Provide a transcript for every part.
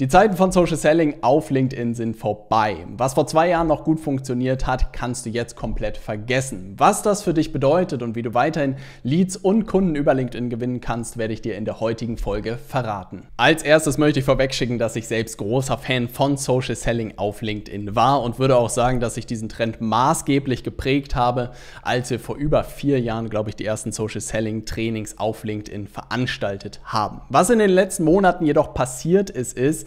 Die Zeiten von Social Selling auf LinkedIn sind vorbei. Was vor zwei Jahren noch gut funktioniert hat, kannst du jetzt komplett vergessen. Was das für dich bedeutet und wie du weiterhin Leads und Kunden über LinkedIn gewinnen kannst, werde ich dir in der heutigen Folge verraten. Als erstes möchte ich vorwegschicken, dass ich selbst großer Fan von Social Selling auf LinkedIn war und würde auch sagen, dass ich diesen Trend maßgeblich geprägt habe, als wir vor über vier Jahren, glaube ich, die ersten Social Selling Trainings auf LinkedIn veranstaltet haben. Was in den letzten Monaten jedoch passiert ist, ist,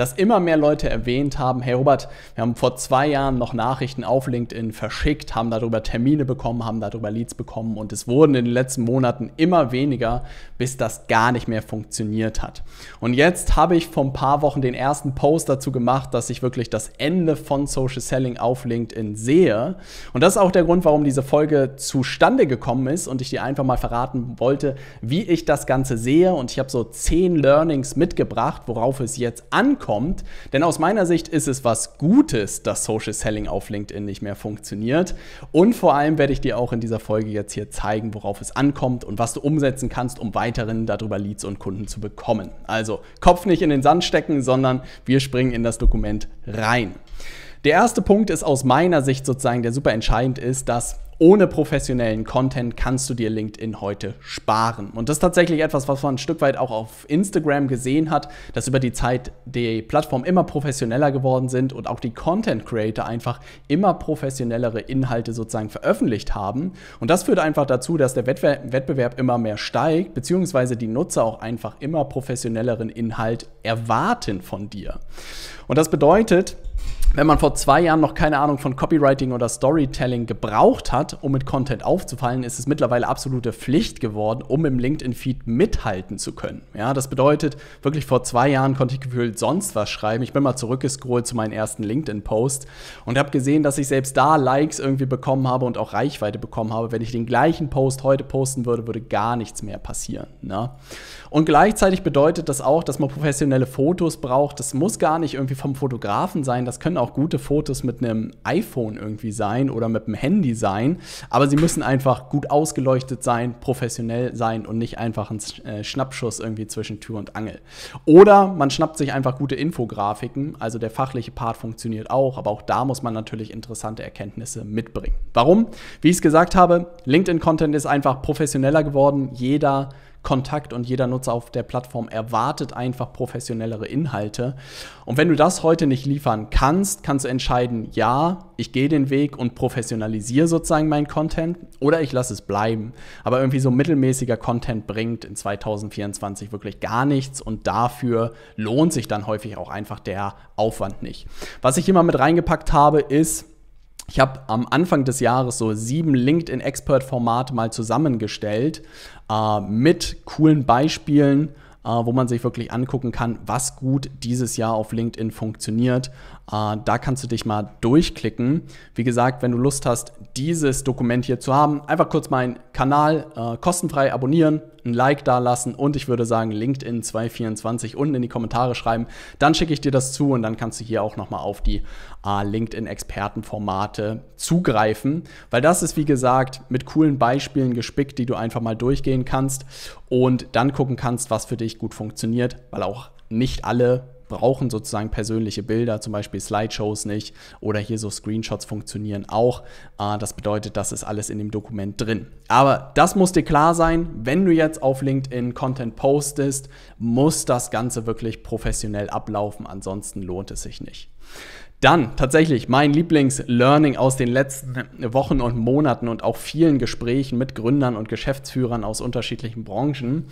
dass immer mehr Leute erwähnt haben, hey Robert, wir haben vor zwei Jahren noch Nachrichten auf LinkedIn verschickt, haben darüber Termine bekommen, haben darüber Leads bekommen und es wurden in den letzten Monaten immer weniger, bis das gar nicht mehr funktioniert hat. Und jetzt habe ich vor ein paar Wochen den ersten Post dazu gemacht, dass ich wirklich das Ende von Social Selling auf LinkedIn sehe. Und das ist auch der Grund, warum diese Folge zustande gekommen ist und ich dir einfach mal verraten wollte, wie ich das Ganze sehe. Und ich habe so zehn Learnings mitgebracht, worauf es jetzt ankommt kommt. Denn aus meiner Sicht ist es was Gutes, dass Social Selling auf LinkedIn nicht mehr funktioniert. Und vor allem werde ich dir auch in dieser Folge jetzt hier zeigen, worauf es ankommt und was du umsetzen kannst, um weiterhin darüber Leads und Kunden zu bekommen. Also Kopf nicht in den Sand stecken, sondern wir springen in das Dokument rein. Der erste Punkt ist aus meiner Sicht sozusagen, der super entscheidend ist, dass ohne professionellen Content kannst du dir LinkedIn heute sparen. Und das ist tatsächlich etwas, was man ein Stück weit auch auf Instagram gesehen hat, dass über die Zeit die Plattformen immer professioneller geworden sind und auch die Content Creator einfach immer professionellere Inhalte sozusagen veröffentlicht haben. Und das führt einfach dazu, dass der Wettbewerb immer mehr steigt, beziehungsweise die Nutzer auch einfach immer professionelleren Inhalt erwarten von dir. Und das bedeutet, wenn man vor zwei Jahren noch keine Ahnung von Copywriting oder Storytelling gebraucht hat, um mit Content aufzufallen, ist es mittlerweile absolute Pflicht geworden, um im LinkedIn-Feed mithalten zu können. Ja, das bedeutet, wirklich vor zwei Jahren konnte ich gefühlt sonst was schreiben. Ich bin mal zurückgescrollt zu meinen ersten LinkedIn-Posts und habe gesehen, dass ich selbst da Likes irgendwie bekommen habe und auch Reichweite bekommen habe. Wenn ich den gleichen Post heute posten würde, würde gar nichts mehr passieren. Ne? Und gleichzeitig bedeutet das auch, dass man professionelle Fotos braucht. Das muss gar nicht irgendwie vom Fotografen sein. Das können auch gute Fotos mit einem iPhone irgendwie sein oder mit einem Handy sein. Aber sie müssen einfach gut ausgeleuchtet sein, professionell sein und nicht einfach ein äh, Schnappschuss irgendwie zwischen Tür und Angel. Oder man schnappt sich einfach gute Infografiken. Also der fachliche Part funktioniert auch, aber auch da muss man natürlich interessante Erkenntnisse mitbringen. Warum? Wie ich es gesagt habe, LinkedIn-Content ist einfach professioneller geworden. Jeder Kontakt und jeder Nutzer auf der Plattform erwartet einfach professionellere Inhalte. Und wenn du das heute nicht liefern kannst, kannst du entscheiden, ja, ich gehe den Weg und professionalisiere sozusagen meinen Content oder ich lasse es bleiben. Aber irgendwie so mittelmäßiger Content bringt in 2024 wirklich gar nichts und dafür lohnt sich dann häufig auch einfach der Aufwand nicht. Was ich immer mit reingepackt habe, ist, ich habe am Anfang des Jahres so sieben LinkedIn-Expert-Formate mal zusammengestellt äh, mit coolen Beispielen, äh, wo man sich wirklich angucken kann, was gut dieses Jahr auf LinkedIn funktioniert. Äh, da kannst du dich mal durchklicken. Wie gesagt, wenn du Lust hast, dieses Dokument hier zu haben, einfach kurz meinen Kanal äh, kostenfrei abonnieren, ein Like da lassen und ich würde sagen LinkedIn 224 unten in die Kommentare schreiben. Dann schicke ich dir das zu und dann kannst du hier auch nochmal auf die äh, LinkedIn-Expertenformate zugreifen, weil das ist wie gesagt mit coolen Beispielen gespickt, die du einfach mal durchgehen kannst und dann gucken kannst, was für dich gut funktioniert, weil auch nicht alle brauchen sozusagen persönliche Bilder, zum Beispiel Slideshows nicht oder hier so Screenshots funktionieren auch. Äh, das bedeutet, das ist alles in dem Dokument drin. Aber das muss dir klar sein, wenn du jetzt auf LinkedIn Content postest, muss das Ganze wirklich professionell ablaufen, ansonsten lohnt es sich nicht. Dann tatsächlich mein Lieblings-Learning aus den letzten Wochen und Monaten und auch vielen Gesprächen mit Gründern und Geschäftsführern aus unterschiedlichen Branchen,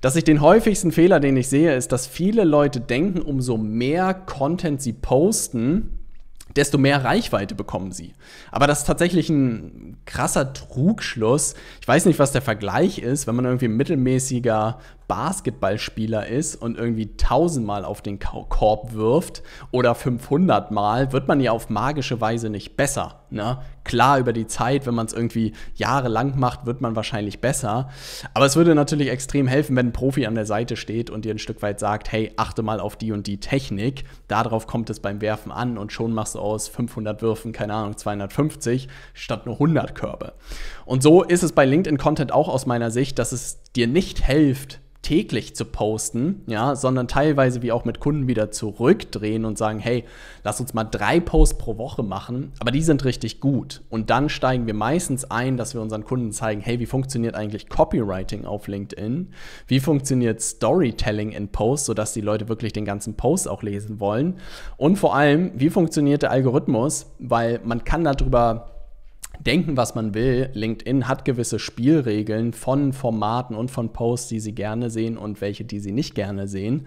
dass ich den häufigsten Fehler, den ich sehe, ist, dass viele Leute denken, umso mehr Content sie posten, desto mehr Reichweite bekommen sie. Aber das ist tatsächlich ein krasser Trugschluss. Ich weiß nicht, was der Vergleich ist, wenn man irgendwie mittelmäßiger Basketballspieler ist und irgendwie tausendmal auf den Korb wirft oder 500 Mal, wird man ja auf magische Weise nicht besser. Ne? Klar, über die Zeit, wenn man es irgendwie jahrelang macht, wird man wahrscheinlich besser. Aber es würde natürlich extrem helfen, wenn ein Profi an der Seite steht und dir ein Stück weit sagt, hey, achte mal auf die und die Technik. Darauf kommt es beim Werfen an und schon machst du aus 500 Würfen, keine Ahnung, 250 statt nur 100 Körbe. Und so ist es bei LinkedIn Content auch aus meiner Sicht, dass es dir nicht hilft, täglich zu posten, ja, sondern teilweise wie auch mit Kunden wieder zurückdrehen und sagen, hey, lass uns mal drei Posts pro Woche machen, aber die sind richtig gut. Und dann steigen wir meistens ein, dass wir unseren Kunden zeigen, hey, wie funktioniert eigentlich Copywriting auf LinkedIn? Wie funktioniert Storytelling in Posts, sodass die Leute wirklich den ganzen Post auch lesen wollen? Und vor allem, wie funktioniert der Algorithmus? Weil man kann darüber denken, was man will, LinkedIn hat gewisse Spielregeln von Formaten und von Posts, die sie gerne sehen und welche, die sie nicht gerne sehen.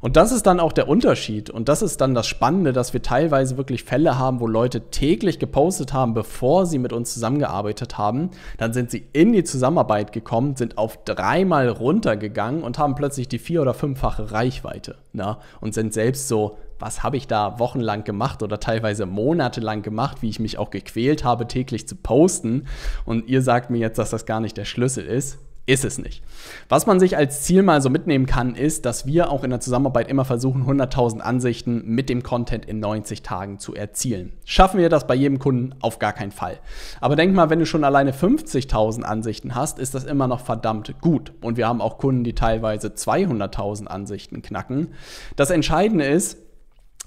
Und das ist dann auch der Unterschied. Und das ist dann das Spannende, dass wir teilweise wirklich Fälle haben, wo Leute täglich gepostet haben, bevor sie mit uns zusammengearbeitet haben. Dann sind sie in die Zusammenarbeit gekommen, sind auf dreimal runtergegangen und haben plötzlich die vier- oder fünffache Reichweite. Na? Ne? Und sind selbst so, was habe ich da wochenlang gemacht oder teilweise monatelang gemacht, wie ich mich auch gequält habe, täglich zu posten. Und ihr sagt mir jetzt, dass das gar nicht der Schlüssel ist. Ist es nicht. Was man sich als Ziel mal so mitnehmen kann, ist, dass wir auch in der Zusammenarbeit immer versuchen, 100.000 Ansichten mit dem Content in 90 Tagen zu erzielen. Schaffen wir das bei jedem Kunden? Auf gar keinen Fall. Aber denk mal, wenn du schon alleine 50.000 Ansichten hast, ist das immer noch verdammt gut. Und wir haben auch Kunden, die teilweise 200.000 Ansichten knacken. Das Entscheidende ist,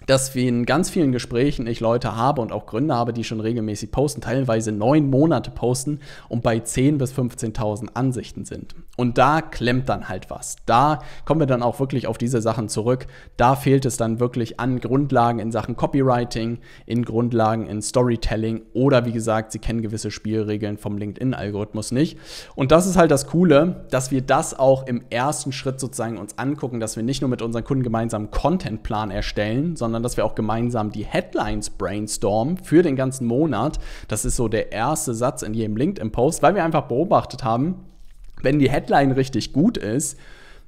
dass wir in ganz vielen Gesprächen ich Leute habe und auch Gründer habe, die schon regelmäßig posten, teilweise neun Monate posten und bei 10.000 bis 15.000 Ansichten sind. Und da klemmt dann halt was. Da kommen wir dann auch wirklich auf diese Sachen zurück. Da fehlt es dann wirklich an Grundlagen in Sachen Copywriting, in Grundlagen in Storytelling oder wie gesagt, sie kennen gewisse Spielregeln vom LinkedIn-Algorithmus nicht. Und das ist halt das Coole, dass wir das auch im ersten Schritt sozusagen uns angucken, dass wir nicht nur mit unseren Kunden gemeinsam einen Contentplan erstellen, sondern sondern dass wir auch gemeinsam die Headlines brainstormen für den ganzen Monat. Das ist so der erste Satz in jedem LinkedIn-Post, weil wir einfach beobachtet haben, wenn die Headline richtig gut ist,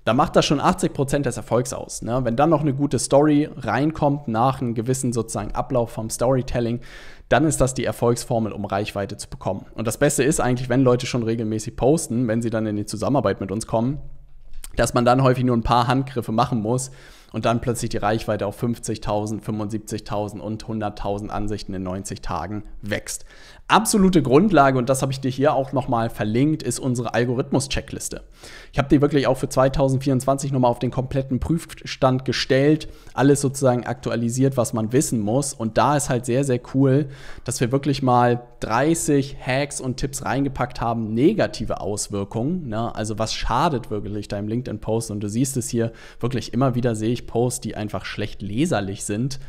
dann macht das schon 80% des Erfolgs aus. Ne? Wenn dann noch eine gute Story reinkommt nach einem gewissen sozusagen Ablauf vom Storytelling, dann ist das die Erfolgsformel, um Reichweite zu bekommen. Und das Beste ist eigentlich, wenn Leute schon regelmäßig posten, wenn sie dann in die Zusammenarbeit mit uns kommen, dass man dann häufig nur ein paar Handgriffe machen muss, und dann plötzlich die Reichweite auf 50.000, 75.000 und 100.000 Ansichten in 90 Tagen wächst. Absolute Grundlage, und das habe ich dir hier auch nochmal verlinkt, ist unsere Algorithmus-Checkliste. Ich habe die wirklich auch für 2024 nochmal auf den kompletten Prüfstand gestellt, alles sozusagen aktualisiert, was man wissen muss. Und da ist halt sehr, sehr cool, dass wir wirklich mal 30 Hacks und Tipps reingepackt haben, negative Auswirkungen. Ne? Also was schadet wirklich deinem LinkedIn-Post? Und du siehst es hier wirklich immer wieder, sehe ich natürlich Posts, die einfach schlecht leserlich sind.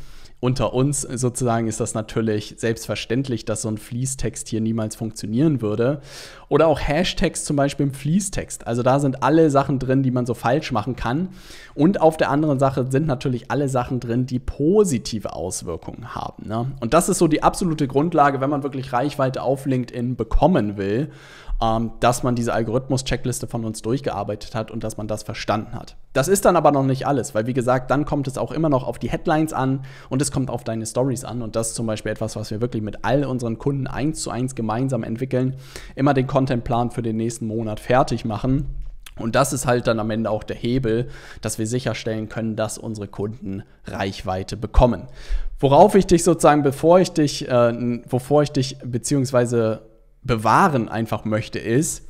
Unter uns sozusagen ist das natürlich selbstverständlich, dass so ein Fließtext hier niemals funktionieren würde. Oder auch Hashtags zum Beispiel im Fließtext. Also da sind alle Sachen drin, die man so falsch machen kann. Und auf der anderen Sache sind natürlich alle Sachen drin, die positive Auswirkungen haben. Ne? Und das ist so die absolute Grundlage, wenn man wirklich Reichweite auf LinkedIn bekommen will ähm, dass man diese Algorithmus-Checkliste von uns durchgearbeitet hat und dass man das verstanden hat. Das ist dann aber noch nicht alles, weil wie gesagt, dann kommt es auch immer noch auf die Headlines an und es kommt auf deine Stories an. Und das ist zum Beispiel etwas, was wir wirklich mit all unseren Kunden eins zu eins gemeinsam entwickeln, immer den Contentplan für den nächsten Monat fertig machen. Und das ist halt dann am Ende auch der Hebel, dass wir sicherstellen können, dass unsere Kunden Reichweite bekommen. Worauf ich dich sozusagen, bevor ich dich, äh, bevor ich dich beziehungsweise bewahren einfach möchte, ist,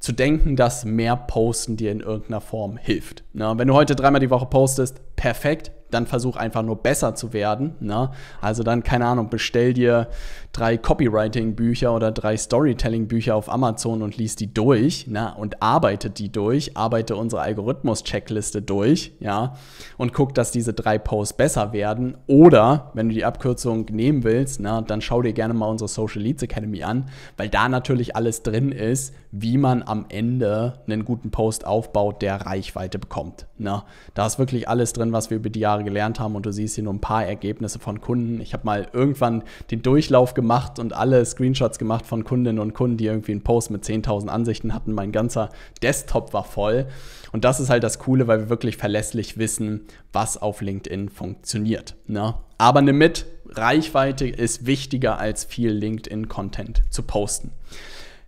zu denken, dass mehr Posten dir in irgendeiner Form hilft. Na, wenn du heute dreimal die Woche postest, perfekt, dann versuch einfach nur besser zu werden. Ne? Also dann, keine Ahnung, bestell dir drei Copywriting-Bücher oder drei Storytelling-Bücher auf Amazon und lies die durch ne? und arbeite die durch, arbeite unsere Algorithmus-Checkliste durch ja? und guck, dass diese drei Posts besser werden. Oder, wenn du die Abkürzung nehmen willst, ne, dann schau dir gerne mal unsere Social Leads Academy an, weil da natürlich alles drin ist, wie man am Ende einen guten Post aufbaut, der Reichweite bekommt. Ne? Da ist wirklich alles drin, was wir über die Jahre gelernt haben und du siehst hier nur ein paar Ergebnisse von Kunden. Ich habe mal irgendwann den Durchlauf gemacht und alle Screenshots gemacht von Kundinnen und Kunden, die irgendwie einen Post mit 10.000 Ansichten hatten. Mein ganzer Desktop war voll. Und das ist halt das Coole, weil wir wirklich verlässlich wissen, was auf LinkedIn funktioniert. Ne? Aber nimm mit, Reichweite ist wichtiger als viel LinkedIn-Content zu posten.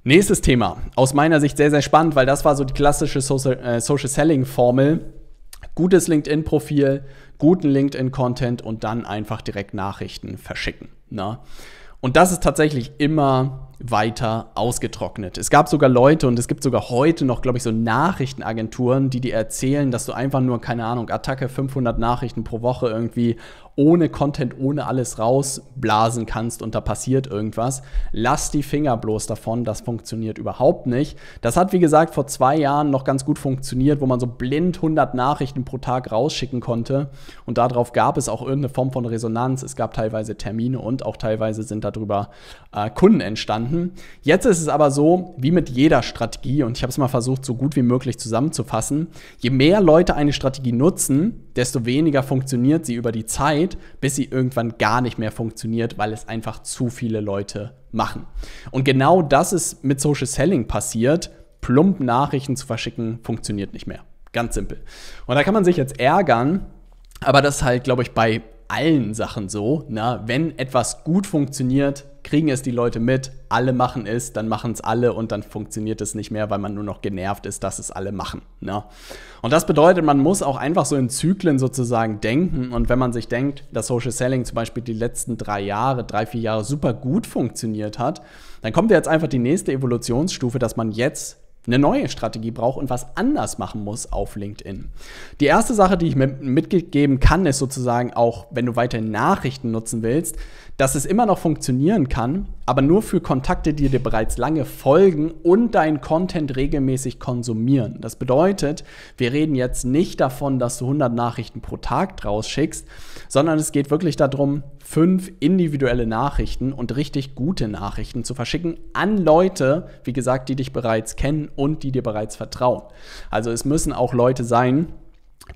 Nächstes Thema, aus meiner Sicht sehr, sehr spannend, weil das war so die klassische äh, Social, Selling Formel. Gutes LinkedIn-Profil, guten LinkedIn-Content und dann einfach direkt Nachrichten verschicken. Ne? Und das ist tatsächlich immer weiter ausgetrocknet. Es gab sogar Leute und es gibt sogar heute noch, glaube ich, so Nachrichtenagenturen, die dir erzählen, dass du einfach nur, keine Ahnung, Attacke 500 Nachrichten pro Woche irgendwie ohne Content, ohne alles rausblasen kannst und da passiert irgendwas. Lass die Finger bloß davon, das funktioniert überhaupt nicht. Das hat, wie gesagt, vor zwei Jahren noch ganz gut funktioniert, wo man so blind 100 Nachrichten pro Tag rausschicken konnte und darauf gab es auch irgendeine Form von Resonanz. Es gab teilweise Termine und auch teilweise sind darüber äh, Kunden entstanden verstanden. Jetzt ist es aber so, wie mit jeder Strategie, und ich habe es mal versucht, so gut wie möglich zusammenzufassen, je mehr Leute eine Strategie nutzen, desto weniger funktioniert sie über die Zeit, bis sie irgendwann gar nicht mehr funktioniert, weil es einfach zu viele Leute machen. Und genau das ist mit Social Selling passiert. Plump Nachrichten zu verschicken, funktioniert nicht mehr. Ganz simpel. Und da kann man sich jetzt ärgern, aber das ist halt, glaube ich, bei allen Sachen so. Na, wenn etwas gut funktioniert, kriegen es die Leute mit, alle machen es, dann machen es alle und dann funktioniert es nicht mehr, weil man nur noch genervt ist, dass es alle machen. Na. Und das bedeutet, man muss auch einfach so in Zyklen sozusagen denken. Und wenn man sich denkt, dass Social Selling zum Beispiel die letzten drei Jahre, drei, vier Jahre super gut funktioniert hat, dann kommt jetzt einfach die nächste Evolutionsstufe, dass man jetzt eine neue Strategie braucht und was anders machen muss auf LinkedIn. Die erste Sache, die ich mitgeben kann, ist sozusagen auch, wenn du weiterhin Nachrichten nutzen willst, dass es immer noch funktionieren kann, aber nur für Kontakte, die dir bereits lange folgen und deinen Content regelmäßig konsumieren. Das bedeutet, wir reden jetzt nicht davon, dass du 100 Nachrichten pro Tag draus schickst, sondern es geht wirklich darum, fünf individuelle Nachrichten und richtig gute Nachrichten zu verschicken an Leute, wie gesagt, die dich bereits kennen und die dir bereits vertrauen. Also es müssen auch Leute sein,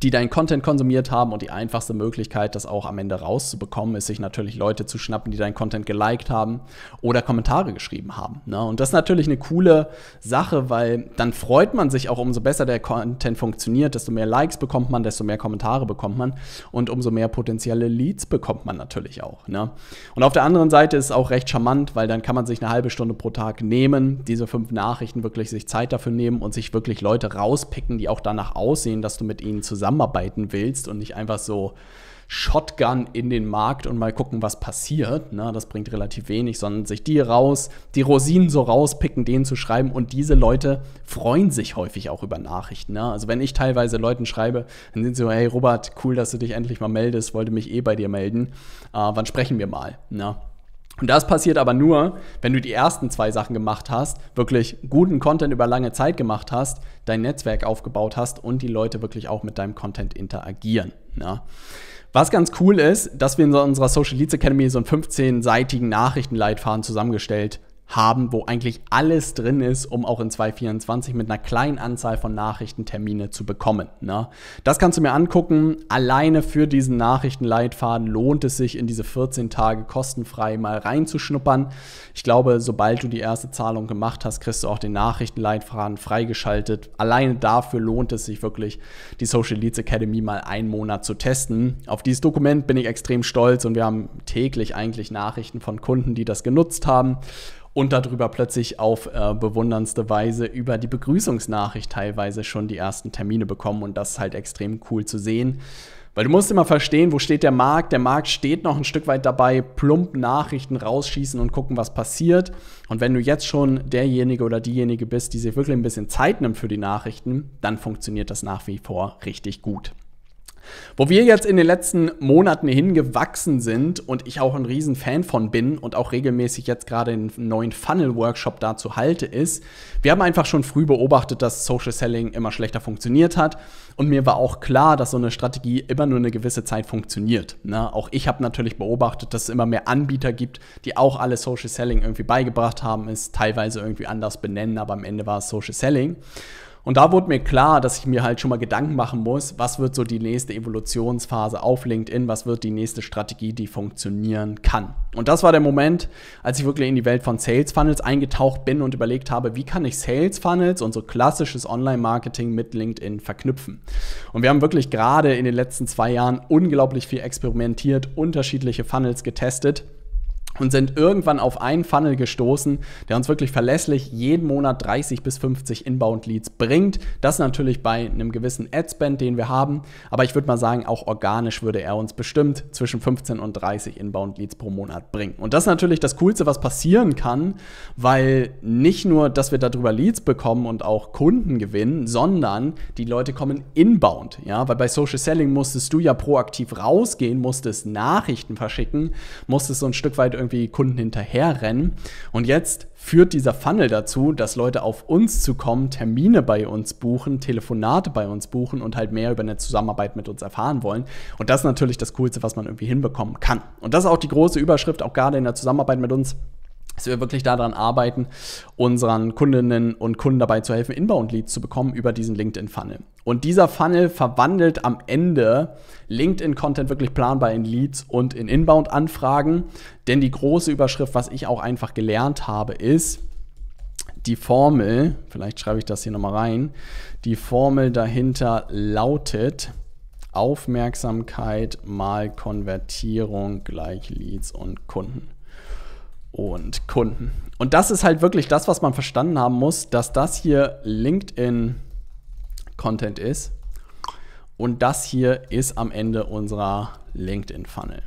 die deinen Content konsumiert haben und die einfachste Möglichkeit, das auch am Ende rauszubekommen, ist sich natürlich Leute zu schnappen, die deinen Content geliked haben oder Kommentare geschrieben haben. Ne? Und das ist natürlich eine coole Sache, weil dann freut man sich auch, umso besser der Content funktioniert, desto mehr Likes bekommt man, desto mehr Kommentare bekommt man und umso mehr potenzielle Leads bekommt man natürlich auch. Ne? Und auf der anderen Seite ist es auch recht charmant, weil dann kann man sich eine halbe Stunde pro Tag nehmen, diese fünf Nachrichten wirklich sich Zeit dafür nehmen und sich wirklich Leute rauspicken, die auch danach aussehen, dass du mit ihnen zusammen zusammenarbeiten willst und nicht einfach so Shotgun in den Markt und mal gucken, was passiert. Na, ne? das bringt relativ wenig, sondern sich die raus, die Rosinen so rauspicken, denen zu schreiben. Und diese Leute freuen sich häufig auch über Nachrichten. Na? Ne? Also wenn ich teilweise Leuten schreibe, dann sind sie so, hey Robert, cool, dass du dich endlich mal meldest, wollte mich eh bei dir melden. Äh, wann sprechen wir mal? Na? Ne? Und das passiert aber nur, wenn du die ersten zwei Sachen gemacht hast, wirklich guten Content über lange Zeit gemacht hast, dein Netzwerk aufgebaut hast und die Leute wirklich auch mit deinem Content interagieren. Ja. Ne? Was ganz cool ist, dass wir in unserer Social Leads Academy so einen 15-seitigen Nachrichtenleitfaden zusammengestellt haben haben, wo eigentlich alles drin ist, um auch in 2024 mit einer kleinen Anzahl von Nachrichten Termine zu bekommen. Ne? Das kannst du mir angucken. Alleine für diesen Nachrichtenleitfaden lohnt es sich, in diese 14 Tage kostenfrei mal reinzuschnuppern. Ich glaube, sobald du die erste Zahlung gemacht hast, kriegst du auch den Nachrichtenleitfaden freigeschaltet. Alleine dafür lohnt es sich wirklich, die Social Leads Academy mal einen Monat zu testen. Auf dieses Dokument bin ich extrem stolz und wir haben täglich eigentlich Nachrichten von Kunden, die das genutzt haben und darüber plötzlich auf äh, bewunderndste Weise über die Begrüßungsnachricht teilweise schon die ersten Termine bekommen und das ist halt extrem cool zu sehen. Weil du musst immer verstehen, wo steht der Markt. Der Markt steht noch ein Stück weit dabei, plump Nachrichten rausschießen und gucken, was passiert. Und wenn du jetzt schon derjenige oder diejenige bist, die sich wirklich ein bisschen Zeit nimmt für die Nachrichten, dann funktioniert das nach wie vor richtig gut. Wo wir jetzt in den letzten Monaten hingewachsen sind und ich auch ein riesen Fan von bin und auch regelmäßig jetzt gerade einen neuen Funnel-Workshop dazu halte, ist, wir haben einfach schon früh beobachtet, dass Social Selling immer schlechter funktioniert hat. Und mir war auch klar, dass so eine Strategie immer nur eine gewisse Zeit funktioniert. Na, ne? auch ich habe natürlich beobachtet, dass es immer mehr Anbieter gibt, die auch alle Social Selling irgendwie beigebracht haben, es teilweise irgendwie anders benennen, aber am Ende war es Social Selling. Und da wurde mir klar, dass ich mir halt schon mal Gedanken machen muss, was wird so die nächste Evolutionsphase auf LinkedIn, was wird die nächste Strategie, die funktionieren kann. Und das war der Moment, als ich wirklich in die Welt von Sales Funnels eingetaucht bin und überlegt habe, wie kann ich Sales Funnels und so klassisches Online-Marketing mit LinkedIn verknüpfen. Und wir haben wirklich gerade in den letzten zwei Jahren unglaublich viel experimentiert, unterschiedliche Funnels getestet und sind irgendwann auf einen Funnel gestoßen, der uns wirklich verlässlich jeden Monat 30 bis 50 Inbound Leads bringt. Das natürlich bei einem gewissen Ad-Spend, den wir haben. Aber ich würde mal sagen, auch organisch würde er uns bestimmt zwischen 15 und 30 Inbound Leads pro Monat bringen. Und das ist natürlich das Coolste, was passieren kann, weil nicht nur, dass wir darüber Leads bekommen und auch Kunden gewinnen, sondern die Leute kommen inbound. Ja, weil bei Social Selling musstest du ja proaktiv rausgehen, musstest Nachrichten verschicken, musstest so ein Stück weit irgendwie irgendwie Kunden hinterherrennen. Und jetzt führt dieser Funnel dazu, dass Leute auf uns zukommen, Termine bei uns buchen, Telefonate bei uns buchen und halt mehr über eine Zusammenarbeit mit uns erfahren wollen. Und das ist natürlich das Coolste, was man irgendwie hinbekommen kann. Und das ist auch die große Überschrift, auch gerade in der Zusammenarbeit mit uns dass wir wirklich daran arbeiten, unseren Kundinnen und Kunden dabei zu helfen, Inbound-Leads zu bekommen über diesen LinkedIn-Funnel. Und dieser Funnel verwandelt am Ende LinkedIn-Content wirklich planbar in Leads und in Inbound-Anfragen. Denn die große Überschrift, was ich auch einfach gelernt habe, ist die Formel, vielleicht schreibe ich das hier nochmal rein, die Formel dahinter lautet Aufmerksamkeit mal Konvertierung gleich Leads und Kunden und Kunden. Und das ist halt wirklich das, was man verstanden haben muss, dass das hier LinkedIn-Content ist. Und das hier ist am Ende unserer LinkedIn-Funnel.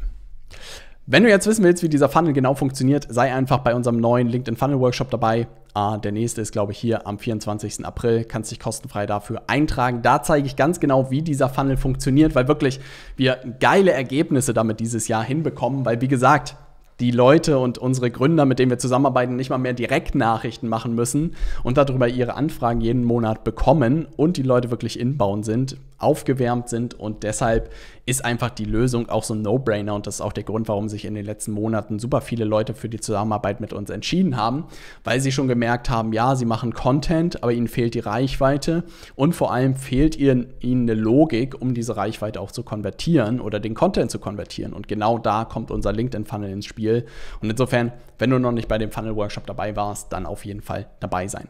Wenn du jetzt wissen willst, wie dieser Funnel genau funktioniert, sei einfach bei unserem neuen LinkedIn Funnel Workshop dabei. Ah, der nächste ist, glaube ich, hier am 24. April. Kannst dich kostenfrei dafür eintragen. Da zeige ich ganz genau, wie dieser Funnel funktioniert, weil wirklich wir geile Ergebnisse damit dieses Jahr hinbekommen, weil wie gesagt, die Leute und unsere Gründer, mit denen wir zusammenarbeiten, nicht mal mehr Direktnachrichten machen müssen und darüber ihre Anfragen jeden Monat bekommen und die Leute wirklich inbauen sind, aufgewärmt sind und deshalb ist einfach die Lösung auch so ein No-Brainer und das ist auch der Grund, warum sich in den letzten Monaten super viele Leute für die Zusammenarbeit mit uns entschieden haben, weil sie schon gemerkt haben, ja, sie machen Content, aber ihnen fehlt die Reichweite und vor allem fehlt ihnen, ihnen eine Logik, um diese Reichweite auch zu konvertieren oder den Content zu konvertieren und genau da kommt unser LinkedIn-Funnel ins Spiel und insofern, wenn du noch nicht bei dem Funnel-Workshop dabei warst, dann auf jeden Fall dabei sein.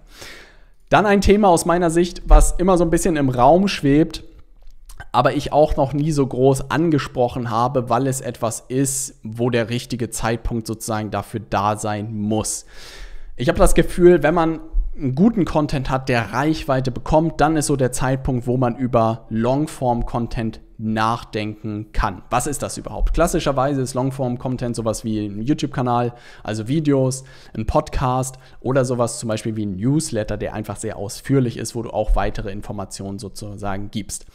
Dann ein Thema aus meiner Sicht, was immer so ein bisschen im Raum schwebt, aber ich auch noch nie so groß angesprochen habe, weil es etwas ist, wo der richtige Zeitpunkt sozusagen dafür da sein muss. Ich habe das Gefühl, wenn man einen guten Content hat, der Reichweite bekommt, dann ist so der Zeitpunkt, wo man über Longform-Content nachdenken kann. Was ist das überhaupt? Klassischerweise ist Longform-Content sowas wie ein YouTube-Kanal, also Videos, ein Podcast oder sowas zum Beispiel wie ein Newsletter, der einfach sehr ausführlich ist, wo du auch weitere Informationen sozusagen gibst.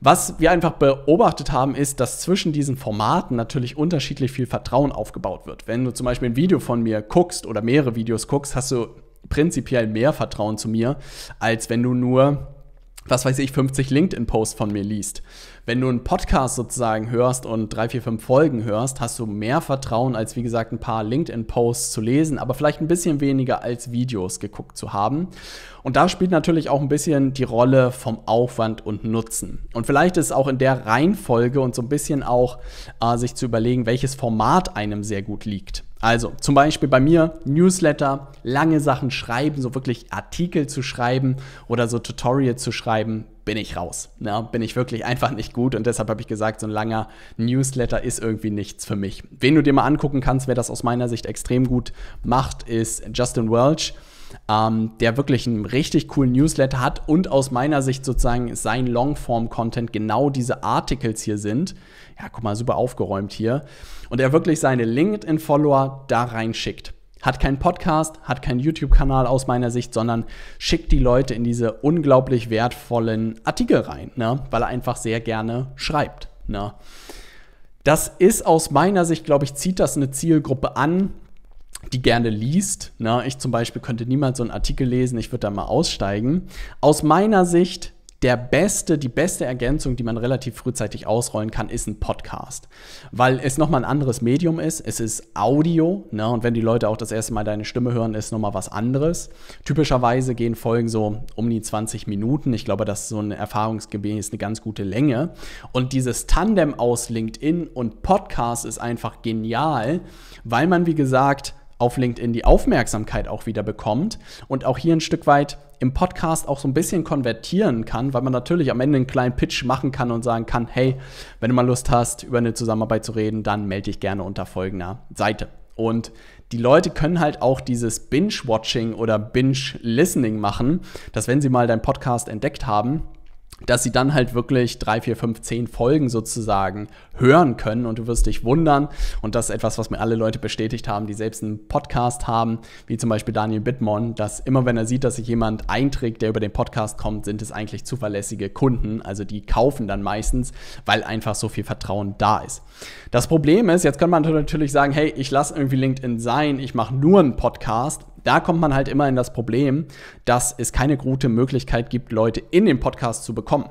Was wir einfach beobachtet haben, ist, dass zwischen diesen Formaten natürlich unterschiedlich viel Vertrauen aufgebaut wird. Wenn du zum Beispiel ein Video von mir guckst oder mehrere Videos guckst, hast du prinzipiell mehr Vertrauen zu mir, als wenn du nur was weiß ich, 50 LinkedIn-Posts von mir liest. Wenn du einen Podcast sozusagen hörst und drei, vier, fünf Folgen hörst, hast du mehr Vertrauen, als wie gesagt ein paar LinkedIn-Posts zu lesen, aber vielleicht ein bisschen weniger als Videos geguckt zu haben. Und da spielt natürlich auch ein bisschen die Rolle vom Aufwand und Nutzen. Und vielleicht ist auch in der Reihenfolge und so ein bisschen auch äh, sich zu überlegen, welches Format einem sehr gut liegt. Also zum Beispiel bei mir Newsletter, lange Sachen schreiben, so wirklich Artikel zu schreiben oder so Tutorial zu schreiben, bin ich raus. Ja, bin ich wirklich einfach nicht gut und deshalb habe ich gesagt, so ein langer Newsletter ist irgendwie nichts für mich. Wen du dir mal angucken kannst, wer das aus meiner Sicht extrem gut macht, ist Justin Welch ähm, der wirklich einen richtig coolen Newsletter hat und aus meiner Sicht sozusagen sein Longform-Content genau diese Articles hier sind. Ja, guck mal, super aufgeräumt hier. Und er wirklich seine LinkedIn-Follower da reinschickt. Hat keinen Podcast, hat keinen YouTube-Kanal aus meiner Sicht, sondern schickt die Leute in diese unglaublich wertvollen Artikel rein, ne? weil er einfach sehr gerne schreibt. Ne? Das ist aus meiner Sicht, glaube ich, zieht das eine Zielgruppe an, die gerne liest. Ne? Ich zum Beispiel könnte niemals so einen Artikel lesen, ich würde da mal aussteigen. Aus meiner Sicht der beste, die beste Ergänzung, die man relativ frühzeitig ausrollen kann, ist ein Podcast. Weil es nochmal ein anderes Medium ist. Es ist Audio. Ne? Und wenn die Leute auch das erste Mal deine Stimme hören, ist nochmal was anderes. Typischerweise gehen Folgen so um die 20 Minuten. Ich glaube, das ist so ein erfahrungsgemäß eine ganz gute Länge. Und dieses Tandem aus LinkedIn und Podcast ist einfach genial, weil man, wie gesagt, auf LinkedIn die Aufmerksamkeit auch wieder bekommt und auch hier ein Stück weit im Podcast auch so ein bisschen konvertieren kann, weil man natürlich am Ende einen kleinen Pitch machen kann und sagen kann, hey, wenn du mal Lust hast, über eine Zusammenarbeit zu reden, dann melde dich gerne unter folgender Seite. Und die Leute können halt auch dieses Binge-Watching oder Binge-Listening machen, dass wenn sie mal deinen Podcast entdeckt haben, dass sie dann halt wirklich drei, vier, fünf, zehn Folgen sozusagen hören können und du wirst dich wundern. Und das ist etwas, was mir alle Leute bestätigt haben, die selbst einen Podcast haben, wie zum Beispiel Daniel Bittmann, dass immer wenn er sieht, dass sich jemand einträgt, der über den Podcast kommt, sind es eigentlich zuverlässige Kunden. Also die kaufen dann meistens, weil einfach so viel Vertrauen da ist. Das Problem ist, jetzt kann man natürlich sagen, hey, ich lasse irgendwie LinkedIn sein, ich mache nur einen Podcast da kommt man halt immer in das Problem, dass es keine gute Möglichkeit gibt, Leute in den Podcast zu bekommen.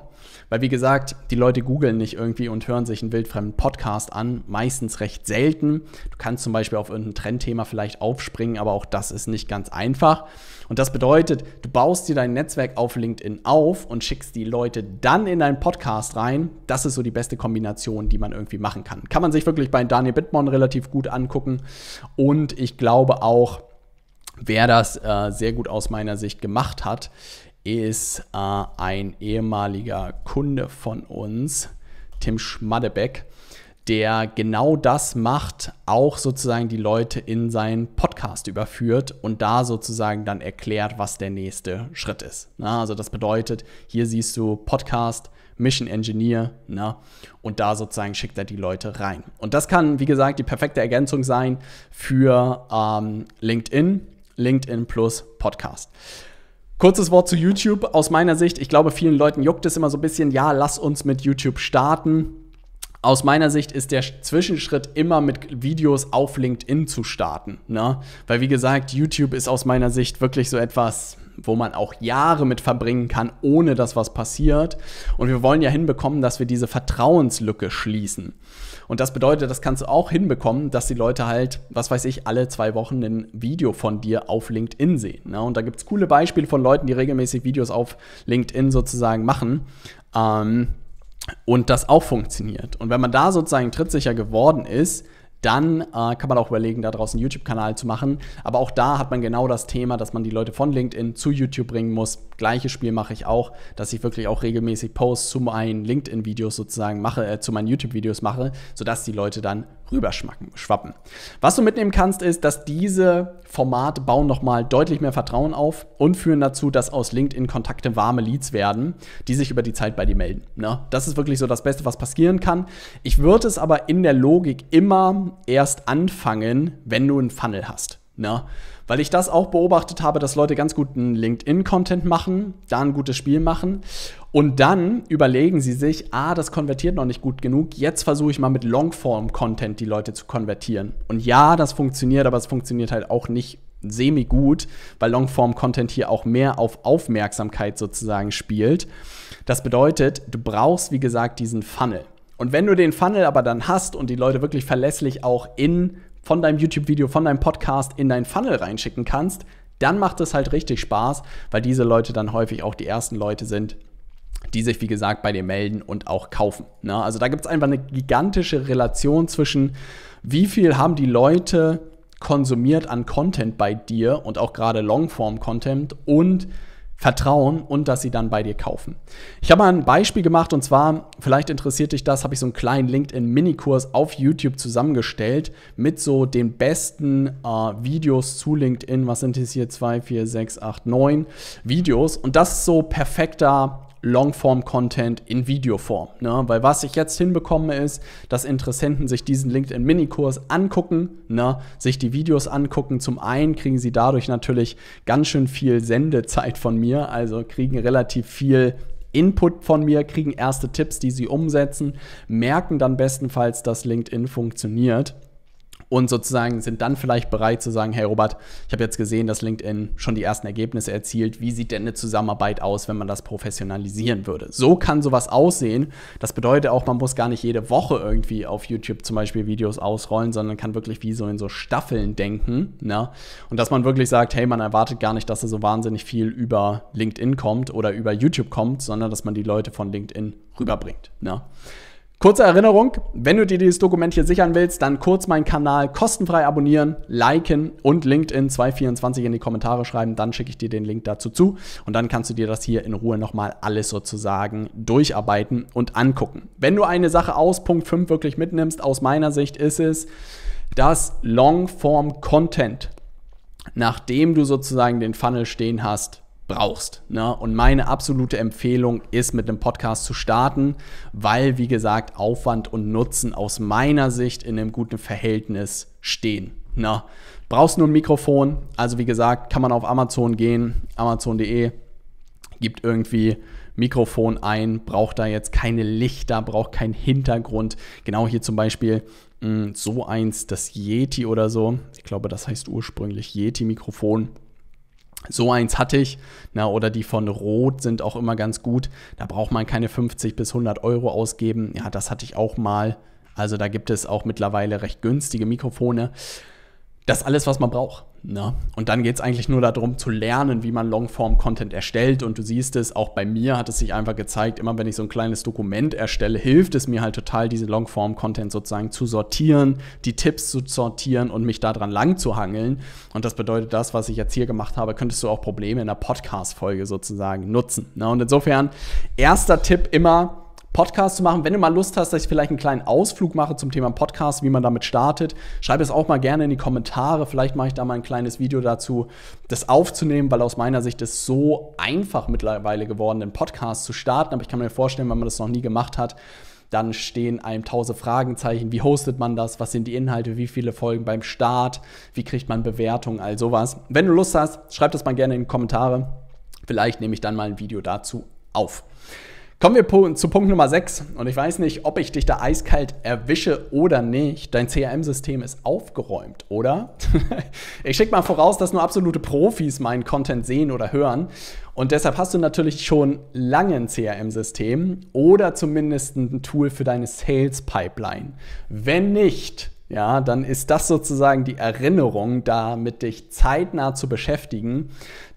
Weil wie gesagt, die Leute googeln nicht irgendwie und hören sich einen wildfremden Podcast an, meistens recht selten. Du kannst zum Beispiel auf irgendein Trendthema vielleicht aufspringen, aber auch das ist nicht ganz einfach. Und das bedeutet, du baust dir dein Netzwerk auf LinkedIn auf und schickst die Leute dann in deinen Podcast rein. Das ist so die beste Kombination, die man irgendwie machen kann. Kann man sich wirklich bei Daniel Bittmann relativ gut angucken. Und ich glaube auch, Wer das äh, sehr gut aus meiner Sicht gemacht hat, ist äh, ein ehemaliger Kunde von uns, Tim Schmadebeck, der genau das macht, auch sozusagen die Leute in seinen Podcast überführt und da sozusagen dann erklärt, was der nächste Schritt ist. Na, ne? also das bedeutet, hier siehst du Podcast, Mission Engineer, ne? Und da sozusagen schickt er die Leute rein. Und das kann, wie gesagt, die perfekte Ergänzung sein für ähm, LinkedIn LinkedIn Plus Podcast. Kurzes Wort zu YouTube. Aus meiner Sicht, ich glaube, vielen Leuten juckt es immer so ein bisschen, ja, lass uns mit YouTube starten. Aus meiner Sicht ist der Zwischenschritt immer mit Videos auf LinkedIn zu starten. Ne? Weil, wie gesagt, YouTube ist aus meiner Sicht wirklich so etwas, wo man auch Jahre mit verbringen kann, ohne dass was passiert. Und wir wollen ja hinbekommen, dass wir diese Vertrauenslücke schließen. Und das bedeutet, das kannst du auch hinbekommen, dass die Leute halt, was weiß ich, alle zwei Wochen ein Video von dir auf LinkedIn sehen. Ne? Und da gibt es coole Beispiele von Leuten, die regelmäßig Videos auf LinkedIn sozusagen machen. Ähm, und das auch funktioniert. Und wenn man da sozusagen trittsicher geworden ist, dann äh, kann man auch überlegen, daraus einen YouTube-Kanal zu machen. Aber auch da hat man genau das Thema, dass man die Leute von LinkedIn zu YouTube bringen muss. Gleiches Spiel mache ich auch, dass ich wirklich auch regelmäßig Posts zu meinen LinkedIn-Videos sozusagen mache, äh, zu meinen YouTube-Videos mache, sodass die Leute dann rüberschwappen. Was du mitnehmen kannst, ist, dass diese Formate bauen nochmal deutlich mehr Vertrauen auf und führen dazu, dass aus LinkedIn-Kontakte warme Leads werden, die sich über die Zeit bei dir melden. Ne? Das ist wirklich so das Beste, was passieren kann. Ich würde es aber in der Logik immer erst anfangen, wenn du einen Funnel hast. Ne? Weil ich das auch beobachtet habe, dass Leute ganz guten LinkedIn-Content machen, da ein gutes Spiel machen und dann überlegen sie sich, ah, das konvertiert noch nicht gut genug, jetzt versuche ich mal mit Longform-Content die Leute zu konvertieren. Und ja, das funktioniert, aber es funktioniert halt auch nicht semi-gut, weil Longform-Content hier auch mehr auf Aufmerksamkeit sozusagen spielt. Das bedeutet, du brauchst, wie gesagt, diesen Funnel. Und wenn du den Funnel aber dann hast und die Leute wirklich verlässlich auch in von deinem YouTube-Video, von deinem Podcast in deinen Funnel reinschicken kannst, dann macht es halt richtig Spaß, weil diese Leute dann häufig auch die ersten Leute sind, die sich, wie gesagt, bei dir melden und auch kaufen. Na, ne? also da gibt es einfach eine gigantische Relation zwischen, wie viel haben die Leute konsumiert an Content bei dir und auch gerade Longform-Content und vertrauen und dass sie dann bei dir kaufen. Ich habe mal ein Beispiel gemacht und zwar, vielleicht interessiert dich das, habe ich so einen kleinen LinkedIn-Minikurs auf YouTube zusammengestellt mit so den besten äh, Videos zu LinkedIn. Was sind es hier? 2, 4, 6, 8, 9 Videos. Und das ist so perfekter Longform-Content in Videoform. Ne? Weil was ich jetzt hinbekomme ist, dass Interessenten sich diesen linkedin mini kurs angucken, ne? sich die Videos angucken. Zum einen kriegen sie dadurch natürlich ganz schön viel Sendezeit von mir, also kriegen relativ viel Input von mir, kriegen erste Tipps, die sie umsetzen, merken dann bestenfalls, dass LinkedIn funktioniert und sozusagen sind dann vielleicht bereit zu sagen, hey Robert, ich habe jetzt gesehen, dass LinkedIn schon die ersten Ergebnisse erzielt. Wie sieht denn eine Zusammenarbeit aus, wenn man das professionalisieren würde? So kann sowas aussehen. Das bedeutet auch, man muss gar nicht jede Woche irgendwie auf YouTube zum Beispiel Videos ausrollen, sondern kann wirklich wie so in so Staffeln denken. Ne? Und dass man wirklich sagt, hey, man erwartet gar nicht, dass da so wahnsinnig viel über LinkedIn kommt oder über YouTube kommt, sondern dass man die Leute von LinkedIn rüberbringt. Ne? Kurze Erinnerung, wenn du dir dieses Dokument hier sichern willst, dann kurz meinen Kanal kostenfrei abonnieren, liken und LinkedIn 224 in die Kommentare schreiben, dann schicke ich dir den Link dazu zu und dann kannst du dir das hier in Ruhe nochmal alles sozusagen durcharbeiten und angucken. Wenn du eine Sache aus Punkt 5 wirklich mitnimmst, aus meiner Sicht ist es, dass Longform Content, nachdem du sozusagen den Funnel stehen hast, brauchst. Ne? Und meine absolute Empfehlung ist, mit einem Podcast zu starten, weil, wie gesagt, Aufwand und Nutzen aus meiner Sicht in einem guten Verhältnis stehen. Ne? Brauchst nur ein Mikrofon, also wie gesagt, kann man auf Amazon gehen, amazon.de, gibt irgendwie Mikrofon ein, braucht da jetzt keine Lichter, braucht keinen Hintergrund. Genau hier zum Beispiel mh, mm, so eins, das Yeti oder so. Ich glaube, das heißt ursprünglich Yeti-Mikrofon so eins hatte ich, na, ne, oder die von Rot sind auch immer ganz gut. Da braucht man keine 50 bis 100 Euro ausgeben. Ja, das hatte ich auch mal. Also da gibt es auch mittlerweile recht günstige Mikrofone. Das alles, was man braucht. Ne? Und dann geht es eigentlich nur darum zu lernen, wie man Longform-Content erstellt. Und du siehst es, auch bei mir hat es sich einfach gezeigt, immer wenn ich so ein kleines Dokument erstelle, hilft es mir halt total, diese Longform-Content sozusagen zu sortieren, die Tipps zu sortieren und mich daran lang zu hangeln. Und das bedeutet, das, was ich jetzt hier gemacht habe, könntest du auch Probleme in der Podcast-Folge sozusagen nutzen. Ne? Und insofern, erster Tipp immer, Podcast zu machen. Wenn du mal Lust hast, dass ich vielleicht einen kleinen Ausflug mache zum Thema Podcast, wie man damit startet, schreib es auch mal gerne in die Kommentare. Vielleicht mache ich da mal ein kleines Video dazu, das aufzunehmen, weil aus meiner Sicht ist es so einfach mittlerweile geworden, einen Podcast zu starten. Aber ich kann mir vorstellen, wenn man das noch nie gemacht hat, dann stehen einem tausend Fragenzeichen. Wie hostet man das? Was sind die Inhalte? Wie viele Folgen beim Start? Wie kriegt man Bewertungen? All sowas. Wenn du Lust hast, schreib das mal gerne in die Kommentare. Vielleicht nehme ich dann mal ein Video dazu auf. Kommen wir zu Punkt Nummer 6 und ich weiß nicht, ob ich dich da eiskalt erwische oder nicht. Dein CRM-System ist aufgeräumt, oder? ich schicke mal voraus, dass nur absolute Profis meinen Content sehen oder hören und deshalb hast du natürlich schon lange ein CRM-System oder zumindest ein Tool für deine Sales-Pipeline. Wenn nicht, ja, dann ist das sozusagen die Erinnerung, damit dich zeitnah zu beschäftigen,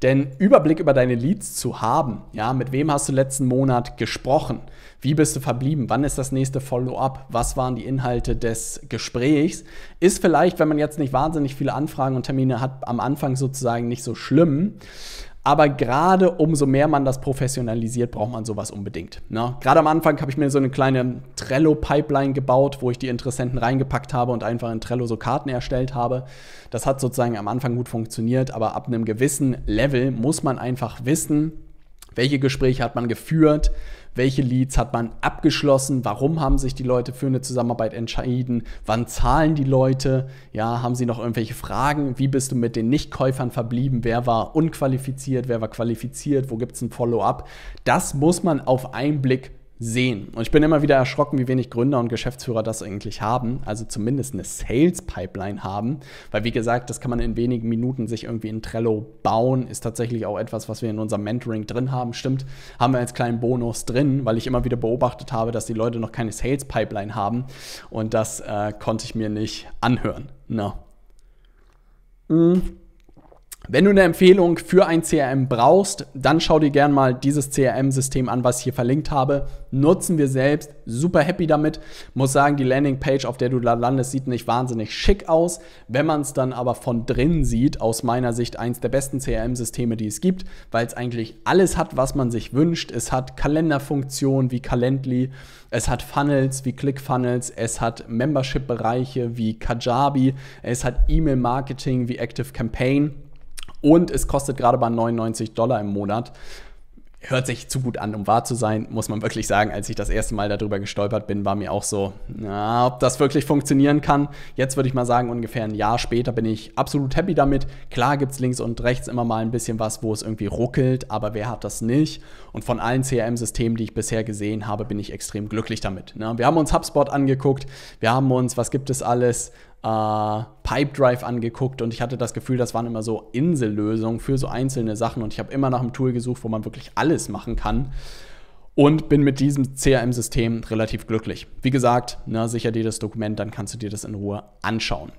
denn Überblick über deine Leads zu haben, ja, mit wem hast du letzten Monat gesprochen, wie bist du verblieben, wann ist das nächste Follow-up, was waren die Inhalte des Gesprächs, ist vielleicht, wenn man jetzt nicht wahnsinnig viele Anfragen und Termine hat, am Anfang sozusagen nicht so schlimm, aber gerade umso mehr man das professionalisiert, braucht man sowas unbedingt. Ne? Gerade am Anfang habe ich mir so eine kleine Trello-Pipeline gebaut, wo ich die Interessenten reingepackt habe und einfach in Trello so Karten erstellt habe. Das hat sozusagen am Anfang gut funktioniert, aber ab einem gewissen Level muss man einfach wissen, welche Gespräche hat man geführt? Welche Leads hat man abgeschlossen? Warum haben sich die Leute für eine Zusammenarbeit entschieden? Wann zahlen die Leute? Ja, haben sie noch irgendwelche Fragen? Wie bist du mit den Nichtkäufern verblieben? Wer war unqualifiziert? Wer war qualifiziert? Wo gibt es ein Follow-up? Das muss man auf einen Blick sehen. Und ich bin immer wieder erschrocken, wie wenig Gründer und Geschäftsführer das eigentlich haben, also zumindest eine Sales-Pipeline haben, weil wie gesagt, das kann man in wenigen Minuten sich irgendwie in Trello bauen, ist tatsächlich auch etwas, was wir in unserem Mentoring drin haben. Stimmt, haben wir als kleinen Bonus drin, weil ich immer wieder beobachtet habe, dass die Leute noch keine Sales-Pipeline haben und das äh, konnte ich mir nicht anhören. No. Mm. Wenn du eine Empfehlung für ein CRM brauchst, dann schau dir gerne mal dieses CRM-System an, was ich hier verlinkt habe. Nutzen wir selbst, super happy damit. Muss sagen, die Landingpage, auf der du da landest, sieht nicht wahnsinnig schick aus. Wenn man es dann aber von drin sieht, aus meiner Sicht eins der besten CRM-Systeme, die es gibt, weil es eigentlich alles hat, was man sich wünscht. Es hat Kalenderfunktionen wie Calendly, es hat Funnels wie ClickFunnels, es hat Membership-Bereiche wie Kajabi, es hat E-Mail-Marketing wie Active Campaign. Und es kostet gerade bei 99 Dollar im Monat. Hört sich zu gut an, um wahr zu sein, muss man wirklich sagen. Als ich das erste Mal darüber gestolpert bin, war mir auch so, na, ob das wirklich funktionieren kann. Jetzt würde ich mal sagen, ungefähr ein Jahr später bin ich absolut happy damit. Klar gibt es links und rechts immer mal ein bisschen was, wo es irgendwie ruckelt, aber wer hat das nicht? Und von allen CRM-Systemen, die ich bisher gesehen habe, bin ich extrem glücklich damit. Ne? Wir haben uns HubSpot angeguckt, wir haben uns, was gibt es alles, äh, Pipedrive angeguckt und ich hatte das Gefühl, das waren immer so Insellösungen für so einzelne Sachen und ich habe immer nach einem Tool gesucht, wo man wirklich alles machen kann und bin mit diesem CRM-System relativ glücklich. Wie gesagt, ne, sicher dir das Dokument, dann kannst du dir das in Ruhe anschauen.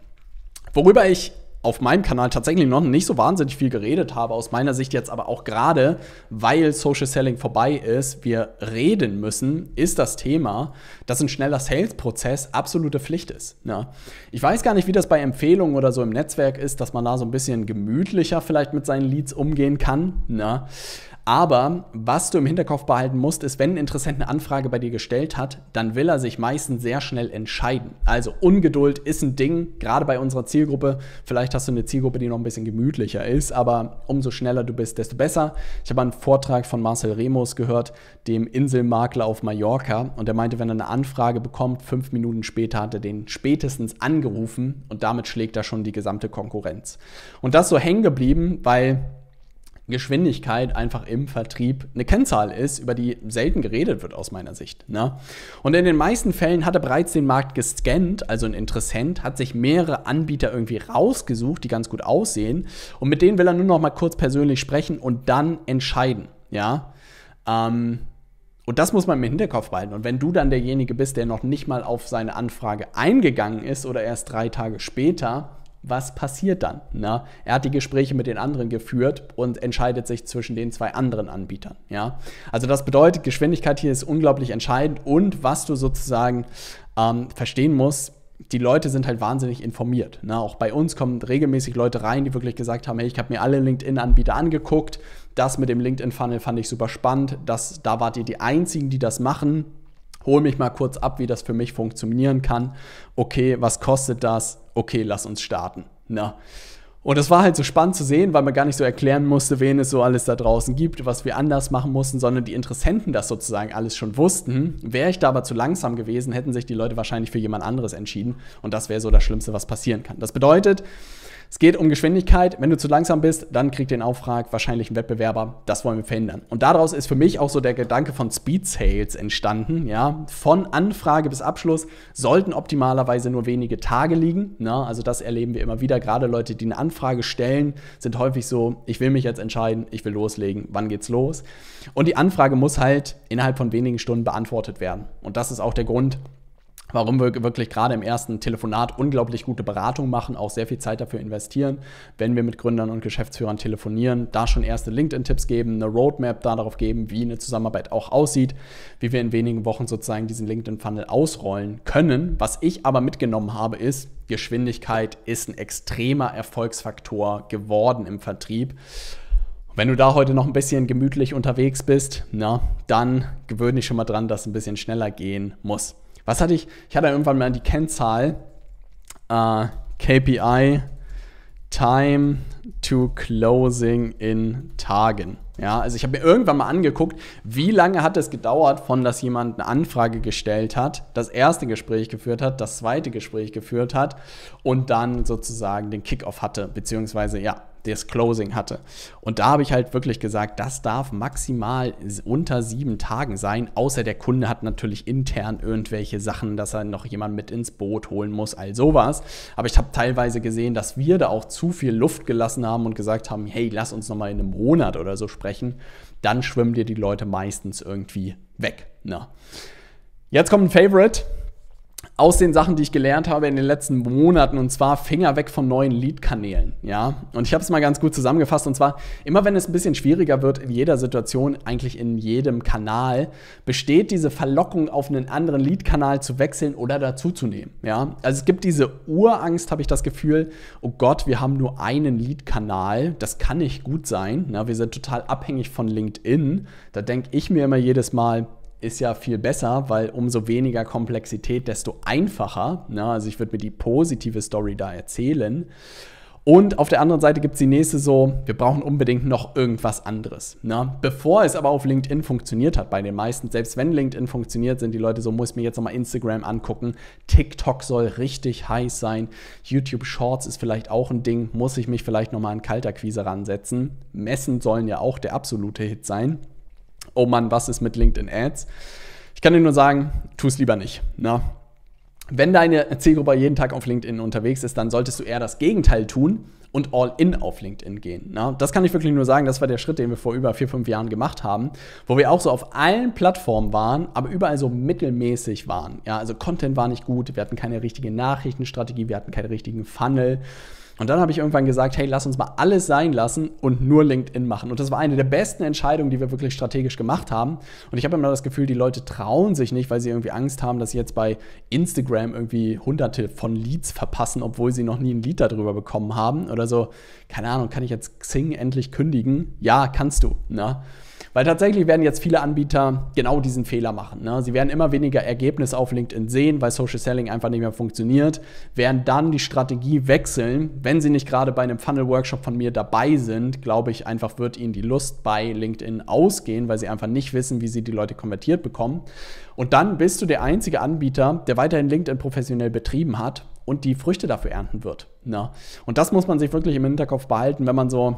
Worüber ich auf meinem Kanal tatsächlich noch nicht so wahnsinnig viel geredet habe, aus meiner Sicht jetzt aber auch gerade, weil Social Selling vorbei ist, wir reden müssen, ist das Thema, dass ein schneller Sales-Prozess absolute Pflicht ist. Ja. Ne? Ich weiß gar nicht, wie das bei Empfehlungen oder so im Netzwerk ist, dass man da so ein bisschen gemütlicher vielleicht mit seinen Leads umgehen kann. Ja. Ne? Aber was du im Hinterkopf behalten musst, ist, wenn ein Interessent eine Anfrage bei dir gestellt hat, dann will er sich meistens sehr schnell entscheiden. Also Ungeduld ist ein Ding, gerade bei unserer Zielgruppe. Vielleicht hast du eine Zielgruppe, die noch ein bisschen gemütlicher ist, aber umso schneller du bist, desto besser. Ich habe einen Vortrag von Marcel Remus gehört, dem Inselmakler auf Mallorca, und er meinte, wenn er eine Anfrage bekommt, fünf Minuten später hat er den spätestens angerufen und damit schlägt er schon die gesamte Konkurrenz. Und das so hängen geblieben, weil Geschwindigkeit einfach im Vertrieb eine Kennzahl ist, über die selten geredet wird aus meiner Sicht. Ne? Und in den meisten Fällen hat er bereits den Markt gescannt, also ein Interessent hat sich mehrere Anbieter irgendwie rausgesucht, die ganz gut aussehen und mit denen will er nur noch mal kurz persönlich sprechen und dann entscheiden. Ja, ähm, und das muss man im Hinterkopf behalten. Und wenn du dann derjenige bist, der noch nicht mal auf seine Anfrage eingegangen ist oder erst drei Tage später, was passiert dann? Na, er hat die Gespräche mit den anderen geführt und entscheidet sich zwischen den zwei anderen Anbietern. Ja? Also das bedeutet, Geschwindigkeit hier ist unglaublich entscheidend und was du sozusagen ähm, verstehen musst, die Leute sind halt wahnsinnig informiert. Na, auch bei uns kommen regelmäßig Leute rein, die wirklich gesagt haben, hey, ich habe mir alle LinkedIn-Anbieter angeguckt, das mit dem LinkedIn-Funnel fand ich super spannend, das, da wart ihr die Einzigen, die das machen hol mich mal kurz ab, wie das für mich funktionieren kann. Okay, was kostet das? Okay, lass uns starten. Na. Ne? Und es war halt so spannend zu sehen, weil man gar nicht so erklären musste, wen es so alles da draußen gibt, was wir anders machen mussten, sondern die Interessenten das sozusagen alles schon wussten. Wäre ich da aber zu langsam gewesen, hätten sich die Leute wahrscheinlich für jemand anderes entschieden. Und das wäre so das Schlimmste, was passieren kann. Das bedeutet, es geht um Geschwindigkeit. Wenn du zu langsam bist, dann kriegt den Auftrag wahrscheinlich ein Wettbewerber. Das wollen wir verhindern. Und daraus ist für mich auch so der Gedanke von Speed Sales entstanden. Ja, von Anfrage bis Abschluss sollten optimalerweise nur wenige Tage liegen. Na, ne. also das erleben wir immer wieder. Gerade Leute, die eine Anfrage stellen, sind häufig so: Ich will mich jetzt entscheiden, ich will loslegen. Wann geht's los? Und die Anfrage muss halt innerhalb von wenigen Stunden beantwortet werden. Und das ist auch der Grund, warum wir wirklich gerade im ersten Telefonat unglaublich gute Beratung machen, auch sehr viel Zeit dafür investieren, wenn wir mit Gründern und Geschäftsführern telefonieren, da schon erste LinkedIn-Tipps geben, eine Roadmap darauf geben, wie eine Zusammenarbeit auch aussieht, wie wir in wenigen Wochen sozusagen diesen LinkedIn-Funnel ausrollen können. Was ich aber mitgenommen habe, ist, Geschwindigkeit ist ein extremer Erfolgsfaktor geworden im Vertrieb. Wenn du da heute noch ein bisschen gemütlich unterwegs bist, na, dann gewöhne dich schon mal dran, dass es ein bisschen schneller gehen muss was hatte ich? Ich hatte irgendwann mal die Kennzahl äh, KPI Time to Closing in Tagen. Ja, also ich habe mir irgendwann mal angeguckt, wie lange hat es gedauert, von dass jemand eine Anfrage gestellt hat, das erste Gespräch geführt hat, das zweite Gespräch geführt hat und dann sozusagen den Kickoff hatte, beziehungsweise ja, das Closing hatte. Und da habe ich halt wirklich gesagt, das darf maximal unter sieben Tagen sein, außer der Kunde hat natürlich intern irgendwelche Sachen, dass er noch jemand mit ins Boot holen muss, all sowas. Aber ich habe teilweise gesehen, dass wir da auch zu viel Luft gelassen haben und gesagt haben, hey, lass uns nochmal in einem Monat oder so sprechen. Dann schwimmen dir die Leute meistens irgendwie weg. Na. Ne? Jetzt kommt ein Favorite aus den Sachen, die ich gelernt habe in den letzten Monaten, und zwar Finger weg von neuen Lead-Kanälen. Ja? Und ich habe es mal ganz gut zusammengefasst, und zwar immer wenn es ein bisschen schwieriger wird in jeder Situation, eigentlich in jedem Kanal, besteht diese Verlockung, auf einen anderen Lead-Kanal zu wechseln oder dazuzunehmen. Ja? Also es gibt diese Urangst, habe ich das Gefühl, oh Gott, wir haben nur einen Lead-Kanal, das kann nicht gut sein. Na? Ne? Wir sind total abhängig von LinkedIn. Da denke ich mir immer jedes Mal, ist ja viel besser, weil umso weniger Komplexität, desto einfacher. Na, ne? also ich würde mir die positive Story da erzählen. Und auf der anderen Seite gibt es die nächste so, wir brauchen unbedingt noch irgendwas anderes. Ne? Bevor es aber auf LinkedIn funktioniert hat bei den meisten, selbst wenn LinkedIn funktioniert, sind die Leute so, muss ich mir jetzt nochmal Instagram angucken, TikTok soll richtig heiß sein, YouTube Shorts ist vielleicht auch ein Ding, muss ich mich vielleicht nochmal an Kalterquise ransetzen. Messen sollen ja auch der absolute Hit sein oh Mann, was ist mit LinkedIn Ads? Ich kann dir nur sagen, tu es lieber nicht. Na? Ne? Wenn deine Zielgruppe jeden Tag auf LinkedIn unterwegs ist, dann solltest du eher das Gegenteil tun und all in auf LinkedIn gehen. Na? Ne? Das kann ich wirklich nur sagen, das war der Schritt, den wir vor über vier, fünf Jahren gemacht haben, wo wir auch so auf allen Plattformen waren, aber überall so mittelmäßig waren. Ja, also Content war nicht gut, wir hatten keine richtige Nachrichtenstrategie, wir hatten keinen richtigen Funnel. Und dann habe ich irgendwann gesagt, hey, lass uns mal alles sein lassen und nur LinkedIn machen. Und das war eine der besten Entscheidungen, die wir wirklich strategisch gemacht haben. Und ich habe immer das Gefühl, die Leute trauen sich nicht, weil sie irgendwie Angst haben, dass sie jetzt bei Instagram irgendwie hunderte von Leads verpassen, obwohl sie noch nie ein Lied darüber bekommen haben. Oder so, keine Ahnung, kann ich jetzt Xing endlich kündigen? Ja, kannst du. Ne? Weil tatsächlich werden jetzt viele Anbieter genau diesen Fehler machen. Ne? Sie werden immer weniger Ergebnis auf LinkedIn sehen, weil Social Selling einfach nicht mehr funktioniert, werden dann die Strategie wechseln. Wenn sie nicht gerade bei einem Funnel-Workshop von mir dabei sind, glaube ich, einfach wird ihnen die Lust bei LinkedIn ausgehen, weil sie einfach nicht wissen, wie sie die Leute konvertiert bekommen. Und dann bist du der einzige Anbieter, der weiterhin LinkedIn professionell betrieben hat und die Früchte dafür ernten wird. Ne? Und das muss man sich wirklich im Hinterkopf behalten, wenn man so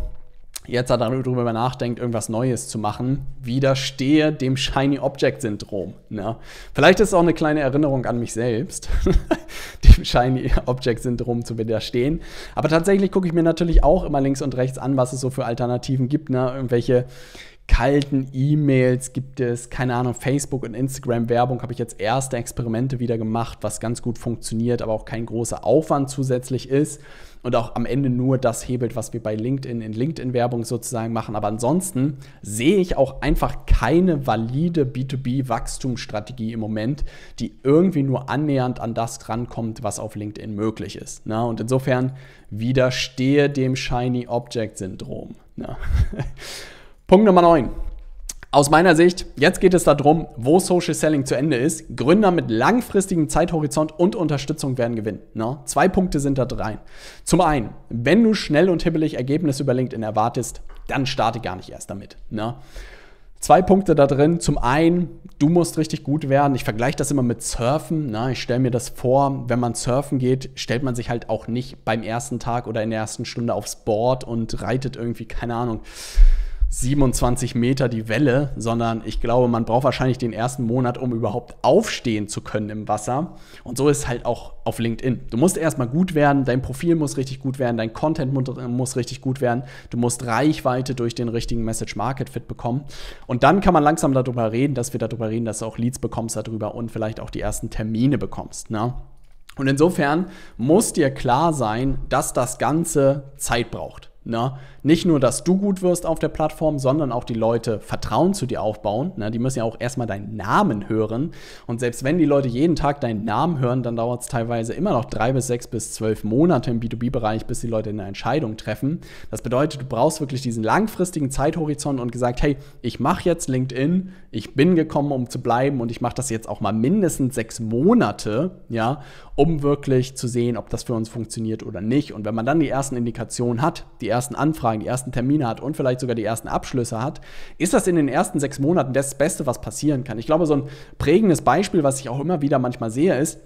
jetzt darüber nachdenkt, irgendwas Neues zu machen, widerstehe dem Shiny Object Syndrom. Ne? Vielleicht ist es auch eine kleine Erinnerung an mich selbst, dem Shiny Object Syndrom zu widerstehen. Aber tatsächlich gucke ich mir natürlich auch immer links und rechts an, was es so für Alternativen gibt. Ne? Irgendwelche kalten E-Mails gibt es, keine Ahnung, Facebook und Instagram Werbung habe ich jetzt erste Experimente wieder gemacht, was ganz gut funktioniert, aber auch kein großer Aufwand zusätzlich ist und auch am Ende nur das hebelt, was wir bei LinkedIn in LinkedIn-Werbung sozusagen machen. Aber ansonsten sehe ich auch einfach keine valide B2B-Wachstumsstrategie im Moment, die irgendwie nur annähernd an das rankommt, was auf LinkedIn möglich ist. Na, ne? und insofern widerstehe dem Shiny Object Syndrom. Ne? Punkt Nummer 9. Aus meiner Sicht, jetzt geht es darum, wo Social Selling zu Ende ist. Gründer mit langfristigem Zeithorizont und Unterstützung werden gewinnen. Ne? Zwei Punkte sind da drin. Zum einen, wenn du schnell und hibbelig Ergebnisse über LinkedIn erwartest, dann starte gar nicht erst damit. Ne? zwei Punkte da drin. Zum einen, du musst richtig gut werden. Ich vergleiche das immer mit Surfen. Na, ich stelle mir das vor, wenn man surfen geht, stellt man sich halt auch nicht beim ersten Tag oder in der ersten Stunde aufs Board und reitet irgendwie, keine Ahnung, 27 Meter die Welle, sondern ich glaube, man braucht wahrscheinlich den ersten Monat, um überhaupt aufstehen zu können im Wasser. Und so ist halt auch auf LinkedIn. Du musst erstmal gut werden, dein Profil muss richtig gut werden, dein Content muss richtig gut werden, du musst Reichweite durch den richtigen Message Market Fit bekommen. Und dann kann man langsam darüber reden, dass wir darüber reden, dass du auch Leads bekommst darüber und vielleicht auch die ersten Termine bekommst. Ne? Und insofern muss dir klar sein, dass das Ganze Zeit braucht. Ne? Nicht nur, dass du gut wirst auf der Plattform, sondern auch die Leute Vertrauen zu dir aufbauen. Ne? Die müssen ja auch erstmal deinen Namen hören. Und selbst wenn die Leute jeden Tag deinen Namen hören, dann dauert es teilweise immer noch drei bis sechs bis zwölf Monate im B2B-Bereich, bis die Leute eine Entscheidung treffen. Das bedeutet, du brauchst wirklich diesen langfristigen Zeithorizont und gesagt, hey, ich mache jetzt LinkedIn, ich bin gekommen, um zu bleiben und ich mache das jetzt auch mal mindestens sechs Monate, ja, um wirklich zu sehen, ob das für uns funktioniert oder nicht. Und wenn man dann die ersten Indikationen hat, die ersten Anfragen, die ersten Termine hat und vielleicht sogar die ersten Abschlüsse hat, ist das in den ersten sechs Monaten das Beste, was passieren kann. Ich glaube, so ein prägendes Beispiel, was ich auch immer wieder manchmal sehe, ist,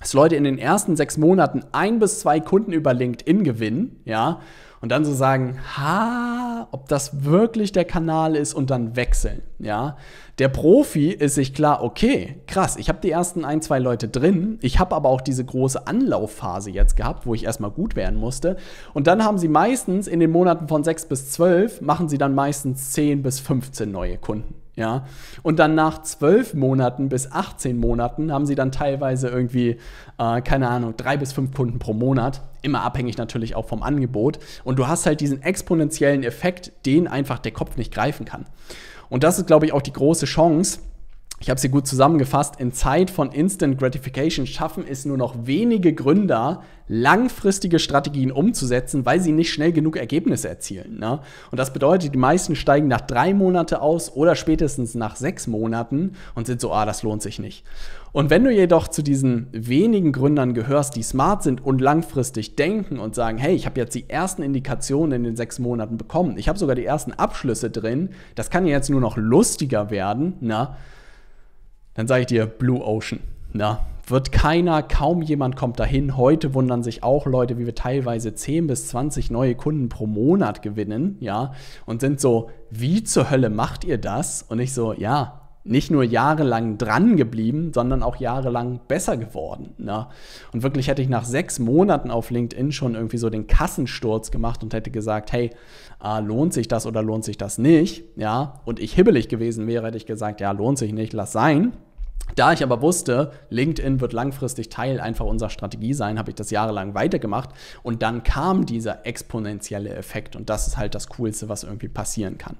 dass Leute in den ersten sechs Monaten ein bis zwei Kunden über LinkedIn gewinnen, ja, und dann so sagen, ha, ob das wirklich der Kanal ist und dann wechseln, ja. Der Profi ist sich klar, okay, krass, ich habe die ersten ein, zwei Leute drin, ich habe aber auch diese große Anlaufphase jetzt gehabt, wo ich erstmal gut werden musste. Und dann haben sie meistens in den Monaten von sechs bis zwölf machen sie dann meistens zehn bis 15 neue Kunden. Ja, und dann nach zwölf Monaten bis 18 Monaten haben sie dann teilweise irgendwie, äh, keine Ahnung, drei bis fünf Kunden pro Monat. Immer abhängig natürlich auch vom Angebot. Und du hast halt diesen exponentiellen Effekt, den einfach der Kopf nicht greifen kann. Und das ist, glaube ich, auch die große Chance, ich habe sie gut zusammengefasst, in Zeit von Instant Gratification schaffen es nur noch wenige Gründer, langfristige Strategien umzusetzen, weil sie nicht schnell genug Ergebnisse erzielen. Ne? Und das bedeutet, die meisten steigen nach drei Monaten aus oder spätestens nach sechs Monaten und sind so, ah, das lohnt sich nicht. Und wenn du jedoch zu diesen wenigen Gründern gehörst, die smart sind und langfristig denken und sagen, hey, ich habe jetzt die ersten Indikationen in den sechs Monaten bekommen, ich habe sogar die ersten Abschlüsse drin, das kann jetzt nur noch lustiger werden, na, ne? dann sage ich dir Blue Ocean. Na, wird keiner, kaum jemand kommt dahin. Heute wundern sich auch Leute, wie wir teilweise 10 bis 20 neue Kunden pro Monat gewinnen, ja, und sind so, wie zur Hölle macht ihr das? Und ich so, ja, nicht nur jahrelang dran geblieben, sondern auch jahrelang besser geworden. Ne? Und wirklich hätte ich nach sechs Monaten auf LinkedIn schon irgendwie so den Kassensturz gemacht und hätte gesagt, hey, äh, lohnt sich das oder lohnt sich das nicht? Ja, und ich hibbelig gewesen wäre, hätte ich gesagt, ja, lohnt sich nicht, lass sein. Da ich aber wusste, LinkedIn wird langfristig Teil einfach unserer Strategie sein, habe ich das jahrelang weitergemacht und dann kam dieser exponentielle Effekt und das ist halt das Coolste, was irgendwie passieren kann.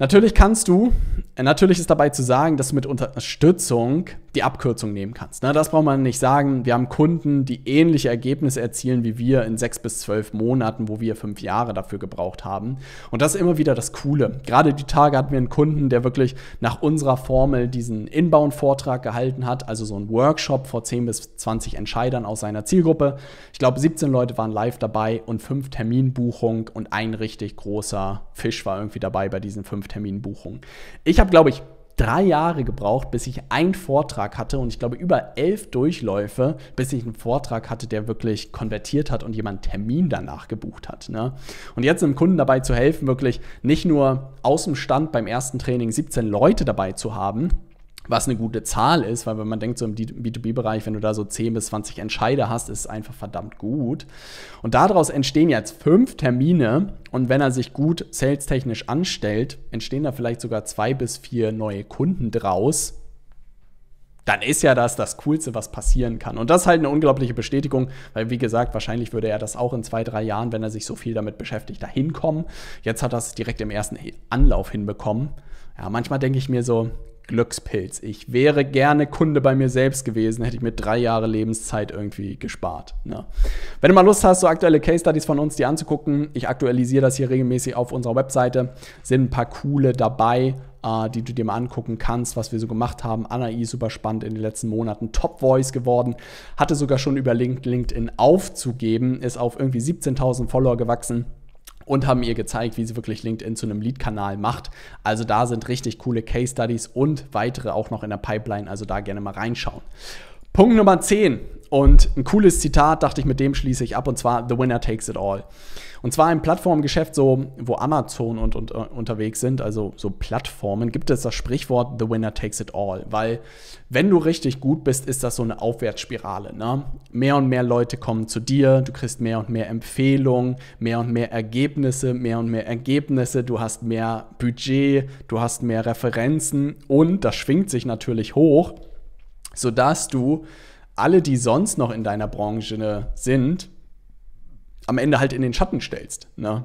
Natürlich kannst du, äh, natürlich ist dabei zu sagen, dass du mit Unterstützung die Abkürzung nehmen kannst. Na, das braucht man nicht sagen. Wir haben Kunden, die ähnliche Ergebnisse erzielen wie wir in sechs bis zwölf Monaten, wo wir fünf Jahre dafür gebraucht haben. Und das ist immer wieder das Coole. Gerade die Tage hatten wir einen Kunden, der wirklich nach unserer Formel diesen Inbound-Vortrag gehalten hat, also so ein Workshop vor 10 bis 20 Entscheidern aus seiner Zielgruppe. Ich glaube, 17 Leute waren live dabei und fünf Terminbuchungen und ein richtig großer Fisch war irgendwie dabei bei diesen fünf Terminbuchungen. Ich habe, glaube ich, drei Jahre gebraucht, bis ich einen Vortrag hatte und ich glaube über elf Durchläufe, bis ich einen Vortrag hatte, der wirklich konvertiert hat und jemand Termin danach gebucht hat. Ne? Und jetzt einem Kunden dabei zu helfen, wirklich nicht nur aus dem Stand beim ersten Training 17 Leute dabei zu haben, was eine gute Zahl ist, weil wenn man denkt, so im B2B-Bereich, wenn du da so 10 bis 20 Entscheider hast, ist es einfach verdammt gut. Und daraus entstehen jetzt fünf Termine und wenn er sich gut salestechnisch anstellt, entstehen da vielleicht sogar zwei bis vier neue Kunden draus, dann ist ja das das Coolste, was passieren kann. Und das ist halt eine unglaubliche Bestätigung, weil wie gesagt, wahrscheinlich würde er das auch in zwei, drei Jahren, wenn er sich so viel damit beschäftigt, dahin kommen. Jetzt hat er es direkt im ersten Anlauf hinbekommen. Ja, manchmal denke ich mir so, Glückspilz. Ich wäre gerne Kunde bei mir selbst gewesen, hätte ich mir drei Jahre Lebenszeit irgendwie gespart. Ne? Wenn du mal Lust hast, so aktuelle Case Studies von uns dir anzugucken, ich aktualisiere das hier regelmäßig auf unserer Webseite, sind ein paar coole dabei, äh, die du dir mal angucken kannst, was wir so gemacht haben. Anna I. ist super spannend in den letzten Monaten, Top Voice geworden, hatte sogar schon überlegt, LinkedIn aufzugeben, ist auf irgendwie 17.000 Follower gewachsen und haben ihr gezeigt, wie sie wirklich LinkedIn zu einem Lead-Kanal macht. Also da sind richtig coole Case Studies und weitere auch noch in der Pipeline. Also da gerne mal reinschauen. Punkt Nummer 10 und ein cooles Zitat dachte ich, mit dem schließe ich ab und zwar The Winner Takes It All. Und zwar im Plattformgeschäft, so wo Amazon und, und äh, unterwegs sind, also so Plattformen, gibt es das Sprichwort The Winner Takes It All. Weil wenn du richtig gut bist, ist das so eine Aufwärtsspirale. Ne? Mehr und mehr Leute kommen zu dir, du kriegst mehr und mehr Empfehlungen, mehr und mehr Ergebnisse, mehr und mehr Ergebnisse, du hast mehr Budget, du hast mehr Referenzen und das schwingt sich natürlich hoch sodass du alle, die sonst noch in deiner Branche ne, sind, am Ende halt in den Schatten stellst. Ne?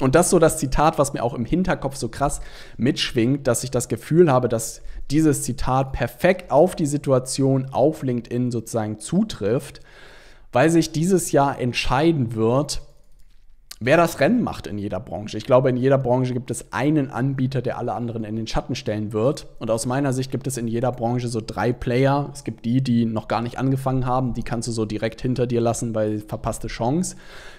Und das ist so das Zitat, was mir auch im Hinterkopf so krass mitschwingt, dass ich das Gefühl habe, dass dieses Zitat perfekt auf die Situation auf LinkedIn sozusagen zutrifft, weil sich dieses Jahr entscheiden wird, wer das Rennen macht in jeder Branche. Ich glaube, in jeder Branche gibt es einen Anbieter, der alle anderen in den Schatten stellen wird. Und aus meiner Sicht gibt es in jeder Branche so drei Player. Es gibt die, die noch gar nicht angefangen haben, die kannst du so direkt hinter dir lassen, weil verpasste Chance.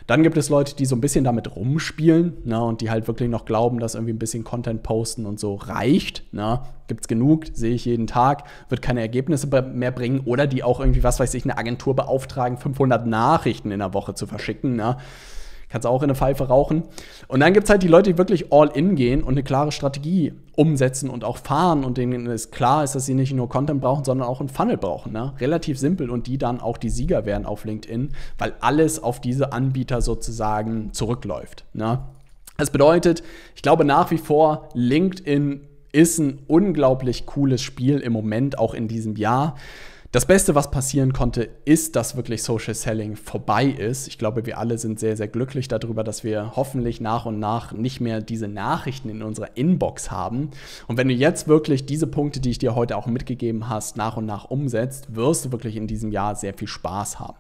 Dann gibt es Leute, die so ein bisschen damit rumspielen ne, und die halt wirklich noch glauben, dass irgendwie ein bisschen Content posten und so reicht. Ne. Gibt es genug, sehe ich jeden Tag, wird keine Ergebnisse mehr bringen. Oder die auch irgendwie, was weiß ich, eine Agentur beauftragen, 500 Nachrichten in der Woche zu verschicken. Ne Kannst auch in eine Pfeife rauchen. Und dann gibt es halt die Leute, die wirklich all in gehen und eine klare Strategie umsetzen und auch fahren und denen es klar ist, dass sie nicht nur Content brauchen, sondern auch einen Funnel brauchen. Ne? Relativ simpel und die dann auch die Sieger werden auf LinkedIn, weil alles auf diese Anbieter sozusagen zurückläuft. Ne? Das bedeutet, ich glaube nach wie vor, LinkedIn ist ein unglaublich cooles Spiel im Moment, auch in diesem Jahr. Das Beste, was passieren konnte, ist, dass wirklich Social Selling vorbei ist. Ich glaube, wir alle sind sehr, sehr glücklich darüber, dass wir hoffentlich nach und nach nicht mehr diese Nachrichten in unserer Inbox haben. Und wenn du jetzt wirklich diese Punkte, die ich dir heute auch mitgegeben hast, nach und nach umsetzt, wirst du wirklich in diesem Jahr sehr viel Spaß haben.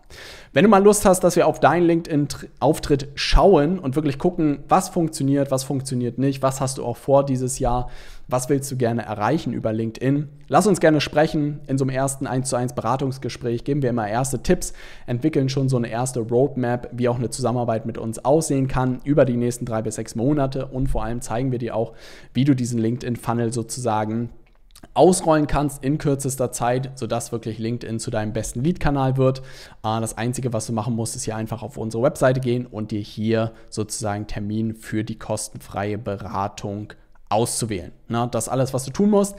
Wenn du mal Lust hast, dass wir auf deinen LinkedIn-Auftritt schauen und wirklich gucken, was funktioniert, was funktioniert nicht, was hast du auch vor dieses Jahr, was willst du gerne erreichen über LinkedIn? Lass uns gerne sprechen in so einem ersten 1 zu 1 Beratungsgespräch, geben wir immer erste Tipps, entwickeln schon so eine erste Roadmap, wie auch eine Zusammenarbeit mit uns aussehen kann über die nächsten drei bis sechs Monate und vor allem zeigen wir dir auch, wie du diesen LinkedIn-Funnel sozusagen ausrollen kannst in kürzester Zeit, sodass wirklich LinkedIn zu deinem besten Lead-Kanal wird. Ah, das Einzige, was du machen musst, ist hier einfach auf unsere Webseite gehen und dir hier sozusagen Termin für die kostenfreie Beratung auszuwählen. Na, ne? das ist alles, was du tun musst.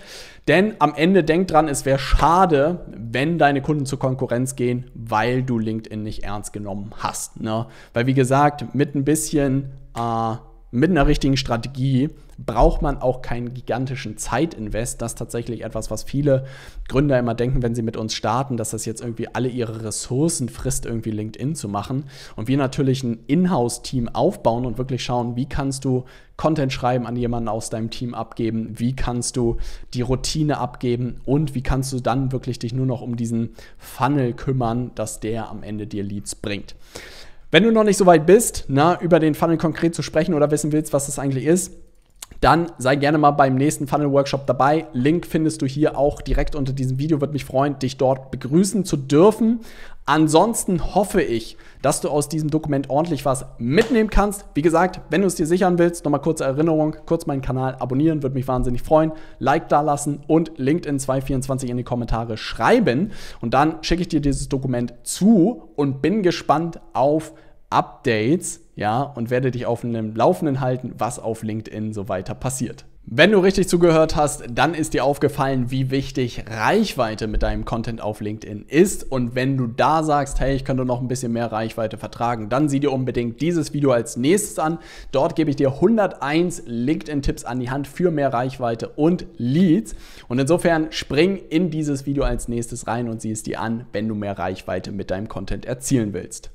Denn am Ende denk dran, es wäre schade, wenn deine Kunden zur Konkurrenz gehen, weil du LinkedIn nicht ernst genommen hast. Na, ne? weil wie gesagt, mit ein bisschen äh, mit einer richtigen Strategie braucht man auch keinen gigantischen Zeitinvest. Das ist tatsächlich etwas, was viele Gründer immer denken, wenn sie mit uns starten, dass das jetzt irgendwie alle ihre Ressourcen frisst, irgendwie LinkedIn zu machen. Und wir natürlich ein Inhouse-Team aufbauen und wirklich schauen, wie kannst du Content schreiben an jemanden aus deinem Team abgeben, wie kannst du die Routine abgeben und wie kannst du dann wirklich dich nur noch um diesen Funnel kümmern, dass der am Ende dir Leads bringt. Wenn du noch nicht so weit bist, na, über den Funnel konkret zu sprechen oder wissen willst, was das eigentlich ist, dann sei gerne mal beim nächsten Funnel Workshop dabei. Link findest du hier auch direkt unter diesem Video. Würde mich freuen, dich dort begrüßen zu dürfen. Ansonsten hoffe ich, dass du aus diesem Dokument ordentlich was mitnehmen kannst. Wie gesagt, wenn du es dir sichern willst, nochmal kurze Erinnerung, kurz meinen Kanal abonnieren, würde mich wahnsinnig freuen. Like da lassen und LinkedIn 224 in die Kommentare schreiben. Und dann schicke ich dir dieses Dokument zu und bin gespannt auf Updates ja, und werde dich auf dem Laufenden halten, was auf LinkedIn so weiter passiert. Wenn du richtig zugehört hast, dann ist dir aufgefallen, wie wichtig Reichweite mit deinem Content auf LinkedIn ist. Und wenn du da sagst, hey, ich könnte noch ein bisschen mehr Reichweite vertragen, dann sieh dir unbedingt dieses Video als nächstes an. Dort gebe ich dir 101 LinkedIn-Tipps an die Hand für mehr Reichweite und Leads. Und insofern spring in dieses Video als nächstes rein und sieh es dir an, wenn du mehr Reichweite mit deinem Content erzielen willst.